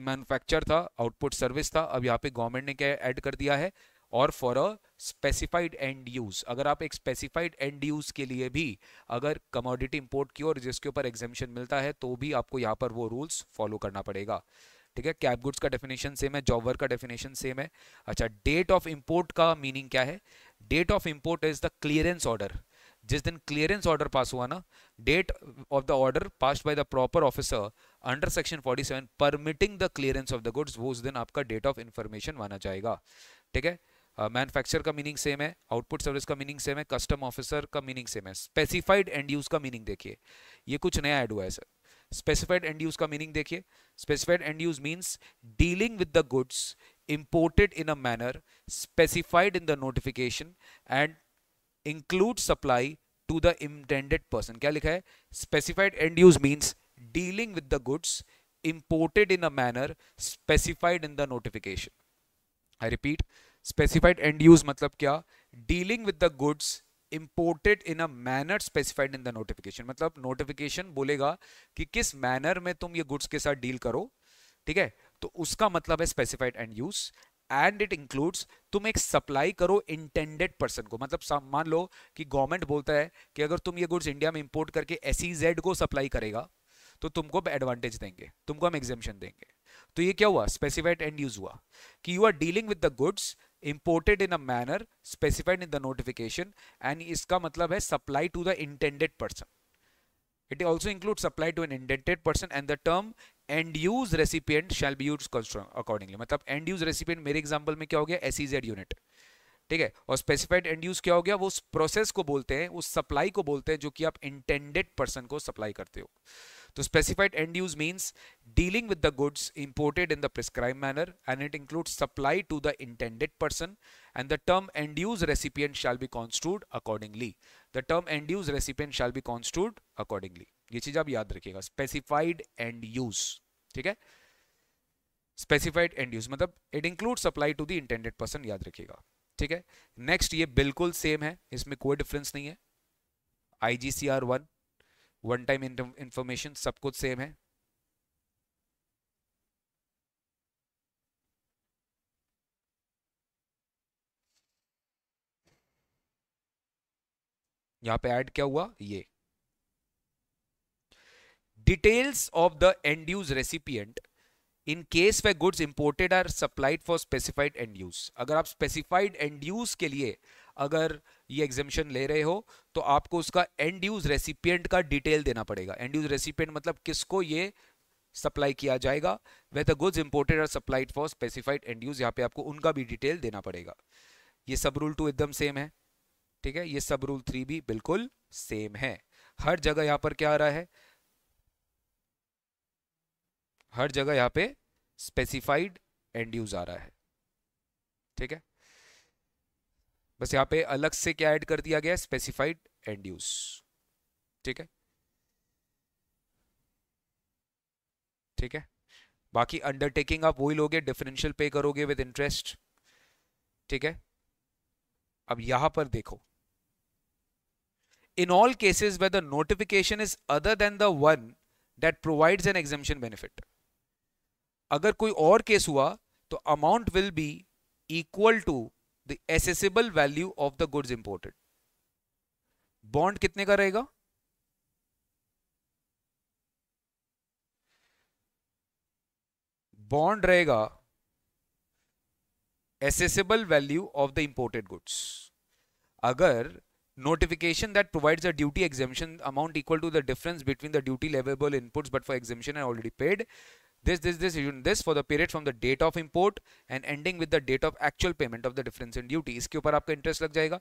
मैन्युफैक्चर था आउटपुट सर्विस था अब यहाँ पे गवर्नमेंट ने क्या ऐड कर दिया है और for a specified end use अगर आप एक स्पेसिफाइड एंड यूज के लिए भी अगर कमोडिटी इम्पोर्ट की और जिसके ऊपर एग्जेम्पन मिलता है तो भी आपको यहाँ पर वो रूल्स फॉलो करना पड़ेगा ठीक है कैप गुड्स का डेफिनेशन सेम है जॉब वर्क का डेफिनेशन सेम है अच्छा डेट ऑफ इंपोर्ट का मीनिंग क्या है date of import is the clearance order जिस दिन क्लियरेंस ऑर्डर पास हुआ ना date of the order pass by the proper officer under section 47 permitting the clearance of the goods वो उस दिन आपका डेट ऑफ इंफॉर्मेशन माना जाएगा ठीक है मैन्युफैक्चर uh, का मीनिंग सेम है आउटपुट सर्विस का मीनिंग सेम है कस्टम ऑफिसर का मीनिंग सेम है स्पेसिफाइड एंड यूज का मीनिंग देखिए ये कुछ नया ऐड हुआ है सर स्पेसिफाइड एंड यूज का मीनिंग देखिए specified end use means dealing with the goods imported in a manner specified in the notification and include supply to the intended person kya likha hai specified end use means dealing with the goods imported in a manner specified in the notification I repeat specified end use matlab kya dealing with the goods imported in a manner specified in the notification मतलब notification बोलेगा कि किस manner में तुम ये goods के साथ deal करो ठीक है तो उसका मतलब है specified end use and it includes तुम एक सप्लाई करो इंटेंडेड पर्सन को मतलब मान लो कि गवर्नमेंट बोलता है कि अगर तुम ये गुड्स इंडिया में इंपोर्ट करके एस e को सप्लाई करेगा तो तुमको एडवांटेज देंगे तुमको हम एग्जेम्पन देंगे तो ये क्या हुआ स्पेसिफाइड एंड यूज हुआ कि you are dealing with the goods imported in a manner specified in the notification and इसका मतलब है supply to the intended person It also includes supply to an indebted person and the term end use recipient shall be used accordingly. मतलब end use recipient मेरे example में क्या हो गया SEZ unit. ठीक है और specified end use क्या हो गया वो उस process को बोलते हैं उस supply को बोलते हैं जो कि आप intended person को supply करते हो. तो specified end use means dealing with the goods imported in the prescribed manner and it includes supply to the intended person and the term end use recipient shall be construed accordingly. The term end use recipient shall be construed accordingly ये चीज आप याद रखिएगा स्पेसिफाइड एंड यूज ठीक है स्पेसिफाइड एंड यूज मतलब it include supply to the intended person याद रखिएगा ठीक है नेक्स्ट ये बिल्कुल सेम है इसमें कोई डिफरेंस नहीं है I G C R one one time information सब कुछ सेम है यहां पे ऐड क्या हुआ ये details of the end use recipient in case where goods imported are supplied for specified end use अगर आप स्पेसिफाइड एंड यूज के लिए अगर ये एग्जामिशन ले रहे हो तो आपको उसका एंड यूज रेसिपियंट का डिटेल देना पड़ेगा एंड यूज रेसिपियंट मतलब किसको ये सप्लाई किया जाएगा where the goods imported are supplied for specified end use यहाँ पे आपको उनका भी डिटेल देना पड़ेगा ये सब रूल टू एकदम सेम है ठीक है ये सब रूल थ्री भी बिल्कुल सेम है हर जगह यहां पर क्या आ रहा है हर जगह यहां पे स्पेसिफाइड एंड यूज आ रहा है ठीक है बस यहां पे अलग से क्या ऐड कर दिया गया स्पेसिफाइड एंड यूज ठीक है ठीक है बाकी अंडरटेकिंग आप वही लोगे डिफरेंशियल पे करोगे विद इंटरेस्ट ठीक है अब यहां पर देखो in all cases where the notification is other than the one that provides an exemption benefit. Agar koi or case hua, to amount will be equal to the accessible value of the goods imported. Bond kitne ka rahega? Bond rahega accessible value of the imported goods. Agar notification that provides a duty exemption amount equal to the difference between the duty leviable inputs but for exemption and already paid this this this this for the period from the date of import and ending with the date of actual payment of the difference in duty इसके ऊपर आपका इंटरेस्ट लग जाएगा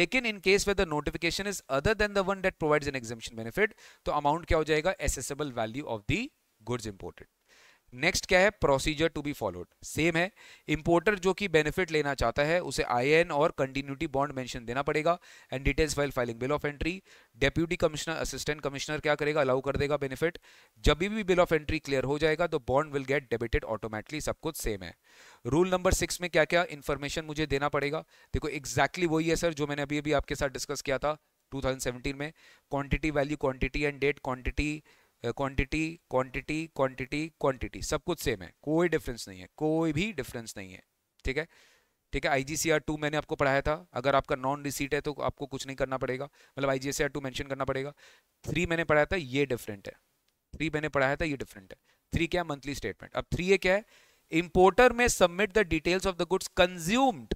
लेकिन in case where the notification is other than the one that provides an exemption benefit तो अमाउंट क्या हो जाएगा assessable value of the goods imported next क्या है procedure to be followed same है इंपोर्टर जो कि बेनिफिट लेना चाहता है उसे आईएन और कंटिन्यूटी बॉन्ड मेंशन देना पड़ेगा and details file filing bill of entry deputy commissioner assistant commissioner क्या करेगा अलाउ कर देगा बेनिफिट जब भी बिल ऑफ एंट्री क्लियर हो जाएगा तो bond will get debited automatically सब कुछ सेम है रूल नंबर सिक्स में क्या क्या इन्फॉर्मेशन मुझे देना पड़ेगा देखो एक्जैक्टली exactly वही है सर जो मैंने अभी अभी आपके साथ डिस्कस किया था टू में quantity value quantity and date quantity quantity quantity quantity quantity सब कुछ सेम है कोई डिफरेंस नहीं है कोई भी डिफरेंस नहीं है ठीक है ठीक है I G C R to मैंने आपको पढ़ाया था अगर आपका नॉन रिसीट है तो आपको कुछ नहीं करना पड़ेगा मतलब I G C R two mention करना पड़ेगा थ्री मैंने पढ़ाया था ये डिफरेंट है थ्री मैंने पढ़ाया था ये डिफरेंट है थ्री क्या है मंथली स्टेटमेंट अब थ्री ये क्या है इम्पोर्टर में submit the details of the goods consumed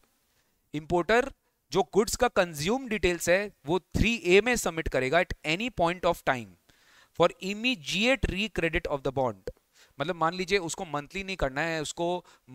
importer जो गुड्स का कंज्यूम डिटेल्स है वो थ्री ए में सबमिट करेगा at any point of time for immediate recredit of the bond मतलब मान लीजिए उसको मंथली नहीं करना है उसको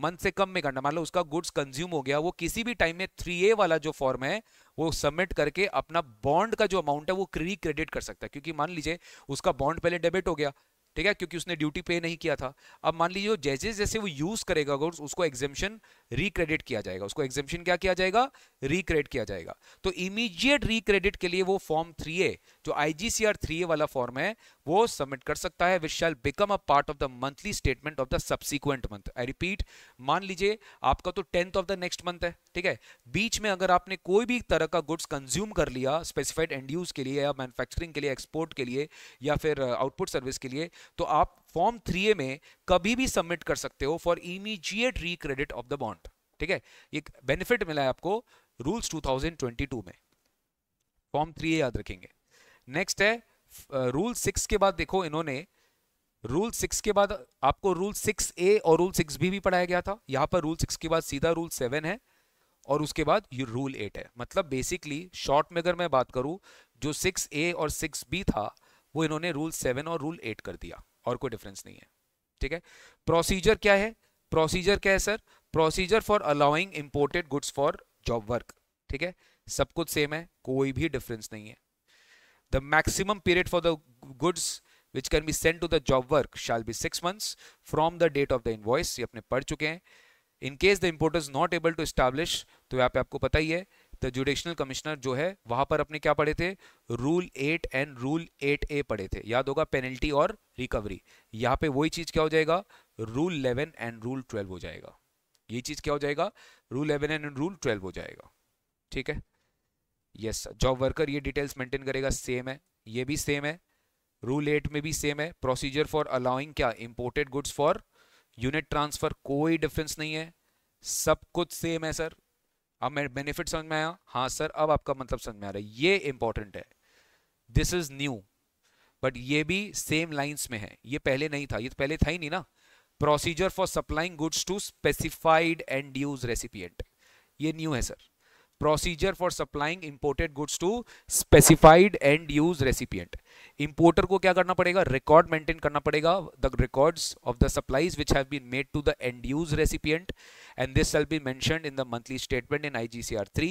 मंथ से कम में करना है मान लो उसका गुड्स कंज्यूम हो गया वो किसी भी टाइम में थ्री ए वाला जो फॉर्म है वो सबमिट करके अपना बॉन्ड का जो अमाउंट है वो रिक्रेडिट कर सकता है क्योंकि मान लीजिए उसका बॉन्ड पहले डेबिट हो गया ठीक है क्योंकि उसने ड्यूटी पे नहीं किया था अब मान लीजिए जैसे जैसे वो यूज करेगा गुड्स उसको एग्जेम्पन रिक्रेडिट किया जाएगा उसको एग्जिबिशन क्या किया जाएगा रिक्रेडिट किया जाएगा तो इमीडिएट रिक्रेडिट के लिए वो फॉर्म थ्री ए जो आईजीसीआर थ्री ए वाला फॉर्म है वो सबमिट कर सकता है which shall become a part of the monthly statement of the subsequent month I repeat मान लीजिए आपका तो tenth of the next month है ठीक है बीच में अगर आपने कोई भी तरह का गुड्स कंज्यूम कर लिया स्पेसिफाइड एंड यूज के लिए या मैन्युफैक्चरिंग के लिए एक्सपोर्ट के लिए या फिर आउटपुट uh, सर्विस के लिए तो आप फॉर्म थ्री ए में कभी भी सबमिट कर सकते हो for immediate re credit of the bond ठीक है एक बेनिफिट मिला है आपको रूल्स 2022 में फॉर्म थ्री ए याद रखेंगे नेक्स्ट है रूल सिक्स के बाद देखो इन्होंने रूल सिक्स के बाद आपको रूल सिक्स ए और रूल सिक्स बी भी पढ़ाया गया था यहां पर रूल सिक्स के बाद सीधा रूल सेवन है और उसके बाद ये रूल एट है मतलब बेसिकली शॉर्ट में अगर मैं बात करूं जो सिक्स ए और सिक्स बी था वो इन्होंने रूल सेवन और रूल एट कर दिया और कोई डिफरेंस नहीं है ठीक है प्रोसीजर क्या है प्रोसीजर क्या है sir procedure for allowing imported goods for job work ठीक है सब कुछ सेम है कोई भी डिफरेंस नहीं है the maximum period for the goods which can be send to the job work shall be six months from the date of the invoice ये अपने पढ़ चुके हैं in case the import is not able to establish तो यहाँ पे आपको पता ही है द जुडिशनल कमिश्नर जो है वहां पर अपने क्या पढ़े थे rule eight and rule eight A पढ़े थे याद होगा पेनल्टी और रिकवरी यहाँ पे वही चीज क्या हो जाएगा rule eleven and rule twelve हो जाएगा ये चीज क्या हो जाएगा rule eleven and rule twelve हो जाएगा ठीक है यस जॉब वर्कर ये डिटेल्स मेंटेन करेगा सेम है ये भी सेम है रूल एट में भी सेम है प्रोसीजर फॉर अलाउिंग क्या imported goods for unit transfer कोई डिफरेंस नहीं है सब कुछ सेम है सर अब मैं बेनिफिट समझ में आया हाँ सर अब आपका मतलब समझ में आ रहा है ये इंपॉर्टेंट है दिस इज न्यू बट ये भी सेम लाइंस में है ये पहले नहीं था ये तो पहले था ही नहीं ना procedure for supplying goods to specified end use recipient ये न्यू है sir procedure for supplying imported goods to specified end use recipient importer को क्या करना पड़ेगा रिकॉर्ड मेंटेन करना पड़ेगा the records of the supplies which have been made to the end use recipient and this shall be mentioned in the monthly statement in I G C R three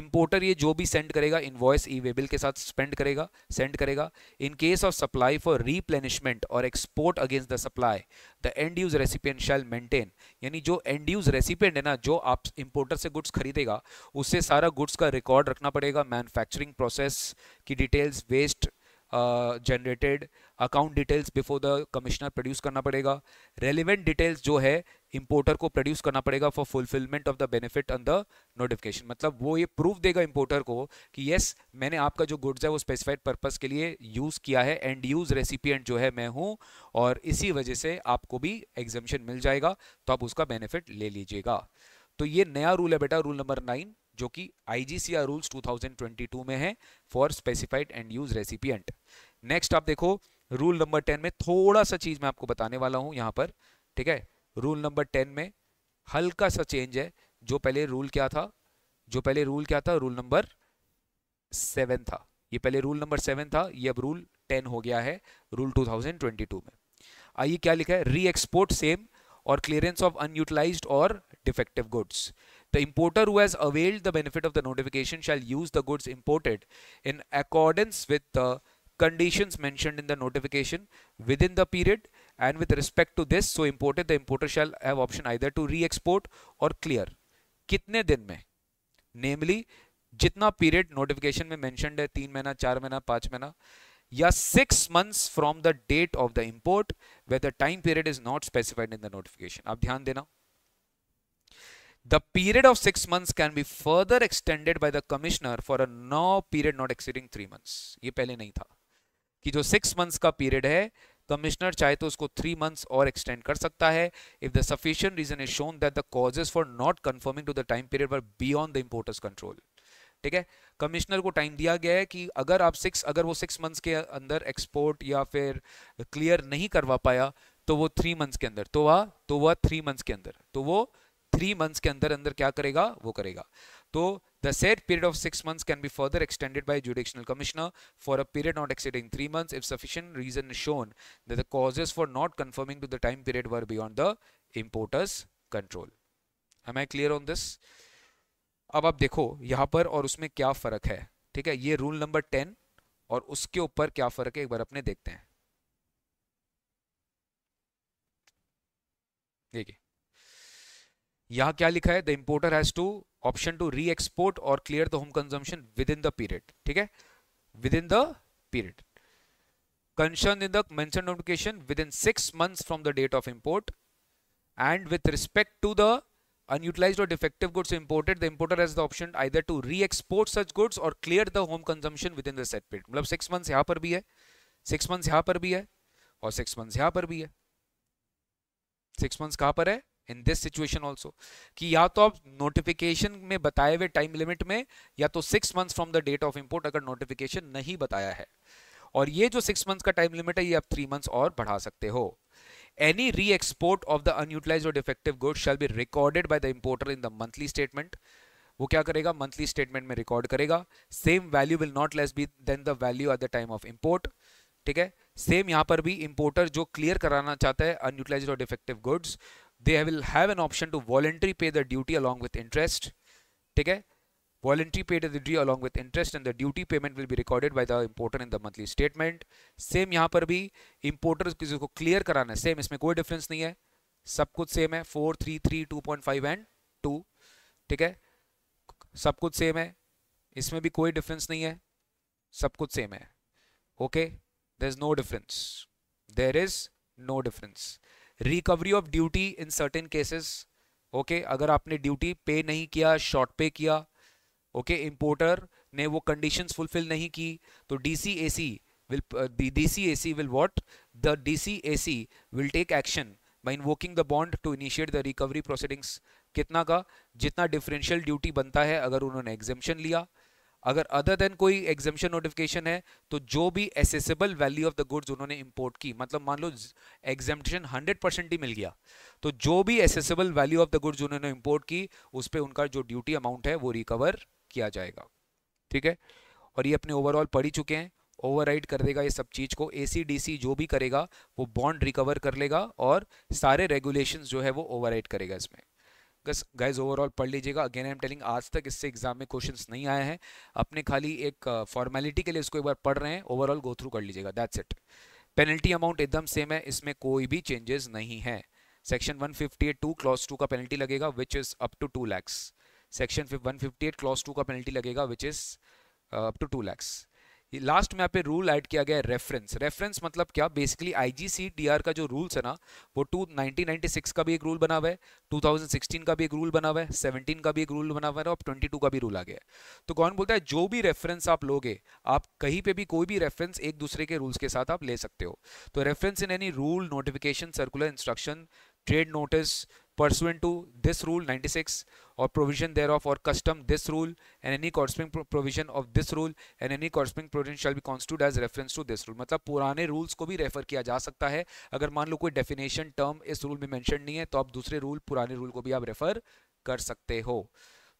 importer ये जो भी सेंड करेगा इनवॉइस ई वेबिल के साथ स्पेंड करेगा सेंड करेगा in case of supply for replenishment और export against the supply the end use recipient shall maintain यानी जो एंड यूज रेसिपियंट है ना जो आप इंपोर्टर से गुड्स खरीदेगा उससे सारा गुड्स का रिकॉर्ड रखना पड़ेगा मैन्युफैक्चरिंग प्रोसेस की details waste generated account details before the commissioner produce करना पड़ेगा रेलिवेंट डिटेल्स जो है इम्पोर्टर को प्रोड्यूस करना पड़ेगा for fulfilment of the benefit on the notification मतलब वो ये प्रूफ देगा इम्पोर्टर को कि येस मैंने आपका जो गुड्स है वो स्पेसिफाइड पर्पज़ के लिए यूज़ किया है एंड यूज़ रेसिपियंट जो है मैं हूँ और इसी वजह से आपको भी एग्जामेशन मिल जाएगा तो आप उसका बेनिफिट ले लीजिएगा तो ये नया रूल है बेटा रूल नंबर नाइन जो कि आईजीसीआर रूल्स 2022 में है for specified end use recipient next आप देखो रूल नंबर टेन में थोड़ा सा चीज मैं आपको बताने वाला हूं यहां पर ठीक है रूल नंबर टेन में हल्का सा चेंज है जो पहले रूल क्या था जो पहले रूल क्या था रूल नंबर सेवन था ये पहले रूल नंबर सेवन था ये अब रूल टेन हो गया है रूल टू में आइए क्या लिखा है री एक्सपोर्ट सेम और क्लियरेंस ऑफ अनयूटिलाइज और defective goods The importer who has availed the benefit of the notification shall use the goods imported in accordance with the conditions mentioned in the notification within the period and with respect to this so imported the importer shall have option either to re-export or clear कितने दिन में Namely, जितना period notification में mentioned है तीन महीना चार महीना पांच महीना या six months from the date of the import where the time period is not specified in the notification. आप ध्यान देना The period of 6 months can be further extended by the commissioner for a no period not exceeding 3 months. ye pehle nahi tha ki jo 6 months ka period hai commissioner chahe to usko 3 months aur extend kar sakta hai if the sufficient reason is shown that the causes for not conforming to the time period were beyond the importer's control ठीक है कमिश्नर को टाइम दिया गया है कि अगर आप सिक्स अगर वो सिक्स मंथ्स के अंदर एक्सपोर्ट या फिर क्लियर नहीं करवा पाया तो वो थ्री मंथ्स के अंदर तो वह तो वह थ्री मंथ्स के अंदर तो वो थ्री मंथ्स के अंदर अंदर क्या करेगा वो करेगा तो the set period of six months can be further extended by judicial commissioner for a period not exceeding three months if sufficient reason shown the causes for not conforming to the time period were beyond the importer's control am I clear on this अब आप देखो यहाँ पर और उसमें क्या फर्क है ठीक है ये रूल नंबर टेन और उसके ऊपर क्या फर्क है एक बार अपने देखते हैं देखिए यहाँ क्या लिखा है the importer has to option to re export और clear the home consumption within the period ठीक है within the period concerned in the mentioned notification within 6 months from the date of import and with respect to the unutilized or defective goods imported the importer has the option either to re-export such goods or clear the home consumption within the set period मतलब 6 months यहाँ पर भी है 6 months यहाँ पर भी है और 6 months यहाँ पर भी है 6 months कहाँ पर है इन दिस सिचुएशन ऑल्सो कि या तो आप नोटिफिकेशन में बताए हुए टाइम लिमिट में या तो six months from the date of import अगर नोटिफिकेशन नहीं बताया है और ये जो सिक्स मंथ्स का टाइम लिमिट है ये आप थ्री मंथ्स और बढ़ा सकते हो any re export of the unutilised और defective good shall be recorded by the importer in the monthly statement वो क्या करेगा मंथली स्टेटमेंट में रिकॉर्ड करेगा same value will not less be than the value at the time of import ठीक है सेम यहां पर भी इंपोर्टर जो क्लियर कराना चाहता है अनयूटिलाइज और defective goods they will have an option to voluntary pay the duty along with interest ठीक है voluntary paid duty along with interest and the duty payment will be recorded by the importer in the monthly statement same यहाँ पर भी इम्पोर्टर किसी को क्लियर कराना है सेम इसमें कोई डिफरेंस नहीं है सब कुछ सेम है four three three two point five and two ठीक है सब कुछ सेम है इसमें भी कोई डिफरेंस नहीं है सब कुछ सेम है okay there is no difference there is no difference recovery of duty in certain cases okay अगर आपने ड्यूटी पे नहीं किया शॉर्ट पे किया ओके okay, इम्पोर्टर ने वो कंडीशंस फुलफिल नहीं की तो D C A C will uh, the DCAC will what the DCAC will take action by invoking the bond to initiate the recovery proceedings कितना का जितना डिफरेंशियल ड्यूटी बनता है अगर उन्होंने एग्जेम्पन लिया अगर अदर देन कोई एग्जामेशन नोटिफिकेशन है तो जो भी assessable value of the goods उन्होंने इंपोर्ट की मतलब मान लो एग्जामेशन 100 परसेंट ही मिल गया तो जो भी assessable value of the goods उन्होंने इंपोर्ट की उस पर उनका जो ड्यूटी अमाउंट है वो रिकवर किया जाएगा ठीक है और ये अपने ओवरऑल पढ़ी चुके हैं ओवर कर देगा ये सब चीज़ को ए जो भी करेगा वो बॉन्ड रिकवर कर लेगा और सारे रेगुलेशन जो है वो ओवर करेगा इसमें गाइज ओवरऑल पढ़ लीजिएगा अगेन आई एम टेलिंग आज तक इससे एग्जाम में क्वेश्चंस नहीं आए हैं अपने खाली एक फॉर्मेलिटी के लिए इसको एक बार पढ़ रहे हैं ओवरऑल गो थ्रू कर लीजिएगा दैट्स इट पेनल्टी अमाउंट एकदम सेम है इसमें कोई भी चेंजेस नहीं है section eight two clause two का पेनल्टी लगेगा which is up to two lakhs section eight clause two का पेनल्टी लगेगा which is up to two lakhs last में यहाँ पे रूल ऐड किया गया है रेफरेंस रेफरेंस मतलब क्या बेसिकली आईजीसीडीआर का जो रूल्स है ना वो टू 1996 का भी एक रूल बना हुआ है 2016 का भी एक रूल बना हुआ है 17 का भी एक रूल बना हुआ है और 22 का भी रूल आ गया है तो कौन बोलता है जो भी रेफरेंस आप लोगे आप कहीं पे भी कोई भी रेफरेंस एक दूसरे के रूल्स के साथ आप ले सकते हो तो reference in any rule notification circular instruction trade notice pursuant to this rule ninety or provision thereof or custom this rule and any corresponding provision of this rule and any corresponding provision shall be constituted as reference to this rule मतलब पुराने रूल्स को भी रेफर किया जा सकता है अगर मान लो कोई डेफिनेशन टर्म इस रूल में मेंशन नहीं है तो आप दूसरे रूल पुराने रूल को भी आप रेफर कर सकते हो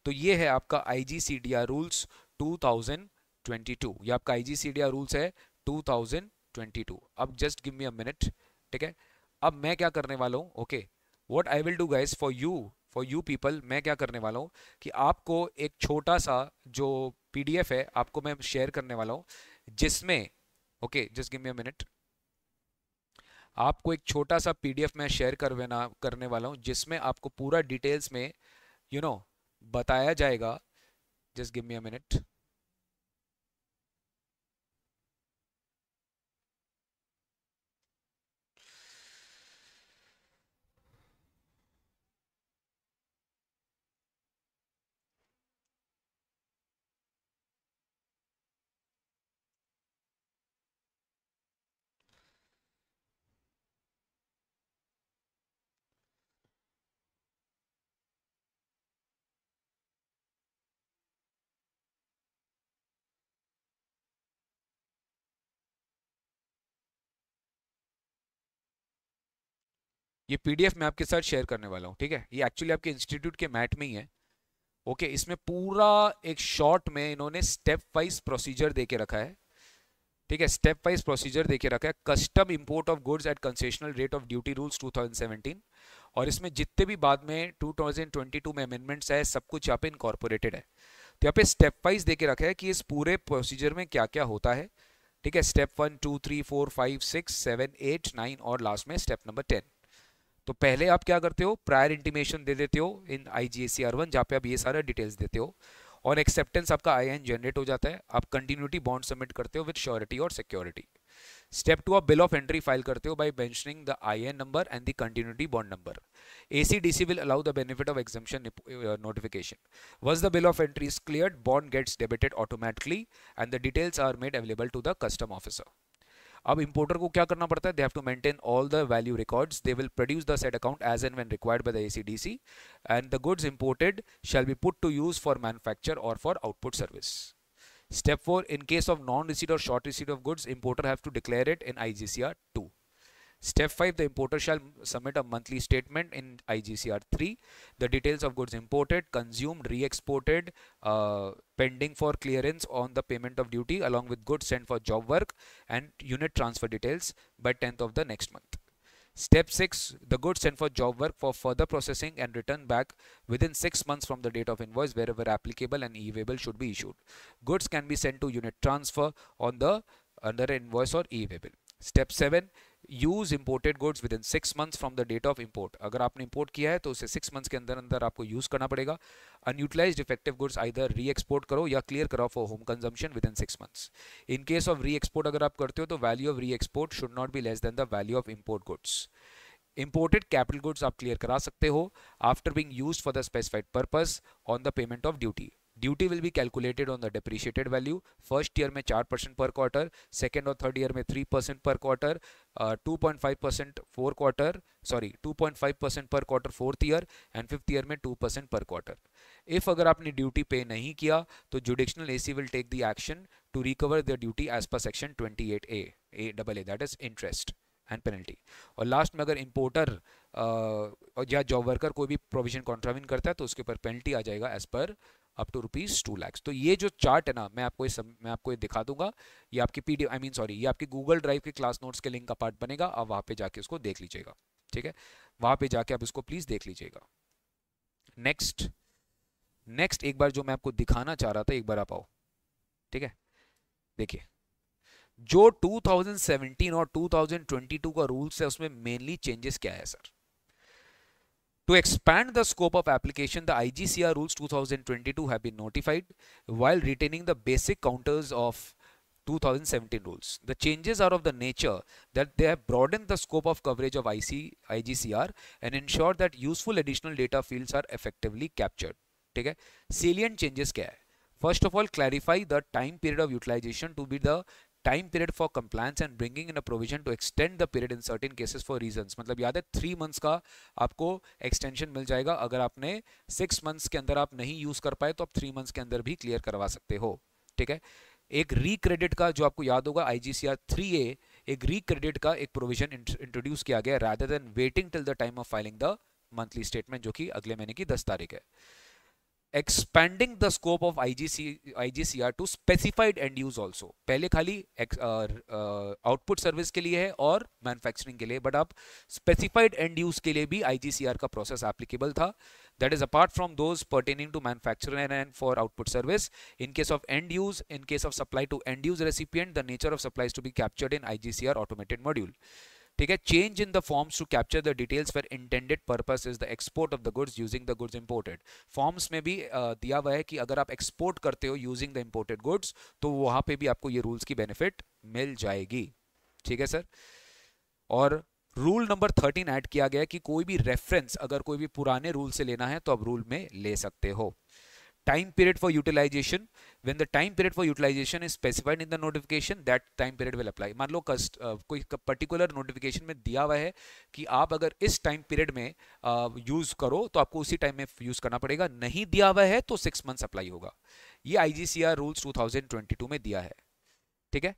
तो ये है आपका I G C D R rules 2022 ये आपका I G C D R rules है 2022 अब just give me a minute ठीक है अब मैं क्या करने वाला हूँ okay what I will do guys for you for you people मैं क्या करने वाला हूँ कि आपको एक छोटा सा जो पी है आपको मैं शेयर करने वाला हूँ जिसमें okay just give me a minute आपको एक छोटा सा पीडीएफ मैं शेयर करवाना करने वाला हूँ जिसमें आपको पूरा डिटेल्स में यू you नो know, बताया जाएगा just give me a minute ये पीडीएफ मैं आपके साथ शेयर करने वाला हूँ ठीक है ये एक्चुअली आपके इंस्टीट्यूट के मैट में ही है ओके okay, इसमें पूरा एक शॉर्ट में इन्होंने स्टेप वाइज प्रोसीजर दे के रखा है ठीक है स्टेप वाइज प्रोसीजर दे के रखा है custom import of goods at concessional rate of duty rules 2017 और इसमें जितने भी बाद में 2022 में अमेंडमेंट्स है सब कुछ यहाँ पे इनकॉर्पोरेटेड है तो यहाँ पे स्टेप वाइज दे के रखा है कि इस पूरे प्रोसीजर में क्या क्या होता है ठीक है step one two three four five six seven eight nine और लास्ट में स्टेप नंबर टेन तो पहले आप क्या करते हो प्रायर इंटीमेशन दे देते हो in I G S C R one जहाँ पे आप ये सारे डिटेल्स देते हो ऑन एक्सेप्टेंस आपका आई एन जनरेट हो जाता है आप कंटिन्यूटी बॉन्ड सबमिट करते हो विथ श्योरिटी और सिक्योरिटी स्टेप टू आप बिल ऑफ एंट्री फाइल करते हो by mentioning the I N number and the continuity bond number A C D C will allow the benefit of exemption notification was the bill of entry is clear bond gets debited automatically and the details are made available to the custom officer अब इंपोर्टर को क्या करना पड़ता है they have to maintain all the value records they will produce the set account as and when required by the ACDC and the goods imported shall be put to use for manufacture और for output service step four in case of non receipt और short receipt of goods, importer have to declare it in IGCR two Step 5, the importer shall submit a monthly statement in IGCR 3. The details of goods imported, consumed, re-exported, uh, pending for clearance on the payment of duty along with goods sent for job work and unit transfer details by 10th of the next month. Step 6. The goods sent for job work for further processing and return back within 6 months from the date of invoice wherever applicable and e-waybill should be issued. Goods can be sent to unit transfer on the under invoice or e-waybill. Step 7. Use imported goods within six months from the date of import अगर आपने इम्पोर्ट किया है तो उसे सिक्स मंथ्स के अंदर अंदर आपको यूज करना पड़ेगा अनयूटिलाइज इफेक्टिव गुड्स आइर री एक्सपोर्ट करो या क्लियर करो for home consumption within six months in case of re export अगर आप करते हो तो value of re export should not be less than the value of import goods imported capital goods आप क्लियर करा सकते हो after being use for the specified purpose on the payment of duty duty will be calculated on the depreciated value first year में चार परसेंट पर क्वार्टर सेकेंड और थर्ड ईयर में three percent per quarter two point five percent four quarter sorry two point five percent per quarter fourth year and fifth year में two percent per quarter if अगर आपने ड्यूटी पे नहीं किया तो judicial A C will take the action to recover the duty as पर section twenty eight A A double A that is interest and penalty और लास्ट में अगर इंपोर्टर uh, या जॉब वर्कर कोई भी प्रोविजन कॉन्ट्राविन करता है तो उसके ऊपर पेनल्टी आ जाएगा as per up to rupees two lakhs तो ये जो चार्ट है ना मैं आपको सम, मैं आपको ये दिखा दूंगा ये आपकी पी आई मीन सॉरी ये आपकी गूगल ड्राइव के क्लास नोट्स के लिंक का पार्ट बनेगा आप वहाँ पे जाके उसको देख लीजिएगा ठीक है वहाँ पे जाके आप इसको प्लीज़ देख लीजिएगा नेक्स्ट नेक्स्ट एक बार जो मैं आपको दिखाना चाह रहा था एक बार आप आओ ठीक है देखिए जो 2017 और 2022 का रूल्स है उसमें मेनली चेंजेस क्या है sir To expand the scope of application, the IGCR rules 2022 have been notified while retaining the basic counters of 2017 rules. The changes are of the nature that they have broadened the scope of coverage of IC, IGCR and ensure that useful additional data fields are effectively captured. Okay, salient changes care. First of all, clarify the time period of utilization to be the time period for compliance and bringing in a provision to extend the period in certain cases for reasons मतलब याद है थ्री मंथ्स का आपको एक्सटेंशन मिल जाएगा अगर आपने सिक्स मंथ्स के अंदर आप नहीं यूज कर पाए तो आप थ्री मंथ्स के अंदर भी क्लियर करवा सकते हो ठीक है एक रीक्रेडिट का जो आपको याद होगा आई जी सी आर थ्री ए एक रीक्रेडिट का एक प्रोविजन इंट्रोड्यूस किया गया rather than waiting till the time of filing the monthly statement जो कि अगले महीने की दस तारीख है expanding the scope of IGCR to specified end use also. पहले uh, uh, output service के लिए है और manufacturing के लिए, but अब specified end use के लिए भी IGCR का process applicable था. That is apart from those pertaining to manufacturing and for output service. In case of end use, in case of supply to end use recipient, the nature of supplies to be captured in IGCR automated module. ठीक है change in the forms to capture the details for intended purpose is the export of the goods using the goods imported forms में भी दिया हुआ है कि अगर आप एक्सपोर्ट करते हो यूजिंग द इंपोर्टेड गुड्स तो वहां पे भी आपको ये रूल्स की बेनिफिट मिल जाएगी ठीक है सर और रूल नंबर थर्टीन ऐड किया गया कि कोई भी रेफरेंस अगर कोई भी पुराने रूल से लेना है तो आप रूल में ले सकते हो time period for utilization when the time period for utilization is specified in the notification that time period will apply मान लो कस्ट कोई पर्टिकुलर नोटिफिकेशन में दिया हुआ है कि आप अगर इस टाइम पीरियड में यूज करो तो आपको उसी टाइम में यूज करना पड़ेगा नहीं दिया हुआ है तो सिक्स मंथ्स अप्लाई होगा ये आईजीसीआर रूल्स 2022 में दिया है ठीक है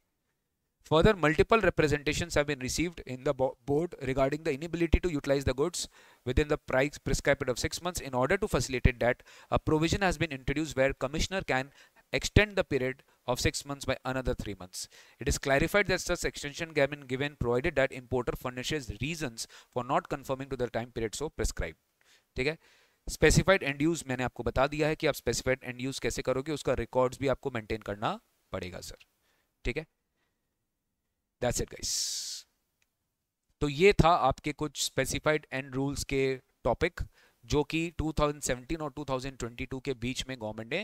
Further, multiple representations have been received in the bo board regarding the inability to utilize the goods within the price prescribed of six months. In order to facilitate that, a provision has been introduced where commissioner can extend the period of six months by another three months. It is clarified that such extension can be given provided that importer furnishes reasons for not conforming to the time period so prescribed. ठीक है स्पेसिफाइड एंड यूज मैंने आपको बता दिया है कि आप स्पेसिफाइड एंड यूज कैसे करोगे उसका रिकॉर्ड्स भी आपको मेंटेन करना पड़ेगा सर ठीक है दैट्स इट गाइस तो ये था आपके कुछ स्पेसिफाइड एंड रूल्स के टॉपिक जो कि 2017 और 2022 के बीच में गवर्नमेंट ने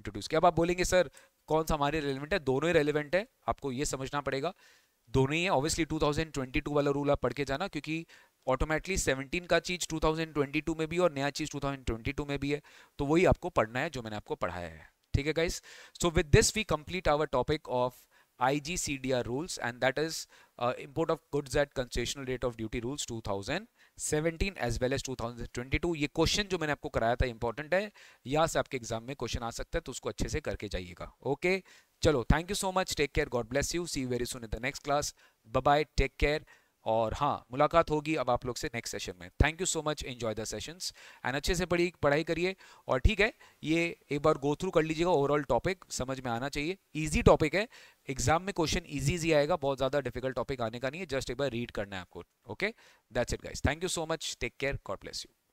इंट्रोड्यूस किया अब आप बोलेंगे सर कौन सा हमारे रेलिवेंट है दोनों ही रेलिवेंट है आपको ये समझना पड़ेगा दोनों ही है ऑब्वियसली 2022 वाला रूल आप पढ़ के जाना क्योंकि ऑटोमेटिकली 17 का चीज 2022 में भी और नया चीज 2022 में भी है तो वही आपको पढ़ना है जो मैंने आपको पढ़ाया है ठीक है guys so with this we complete our topic of IGCDR rules and that is uh, import of goods at concessional rate of duty rules 2017 as well as 2022 ये क्वेश्चन जो मैंने आपको कराया था इंपॉर्टेंट है यहाँ से आपके एग्जाम में क्वेश्चन आ सकता है तो उसको अच्छे से करके जाइएगा ओके चलो thank you so much take care God bless you see very soon in the next class bye take care और हाँ मुलाकात होगी अब आप लोग से नेक्स्ट सेशन में thank you so much enjoy the sessions and अच्छे से पढ़ी पढ़ाई करिए और ठीक है ये एक बार गो थ्रू कर लीजिएगा ओवरऑल टॉपिक समझ में आना चाहिए इजी टॉपिक है एग्जाम में क्वेश्चन इजी इजी आएगा बहुत ज़्यादा डिफिकल्ट टॉपिक आने का नहीं है जस्ट एक बार रीड करना है आपको okay that's it guys thank you so much take care God bless you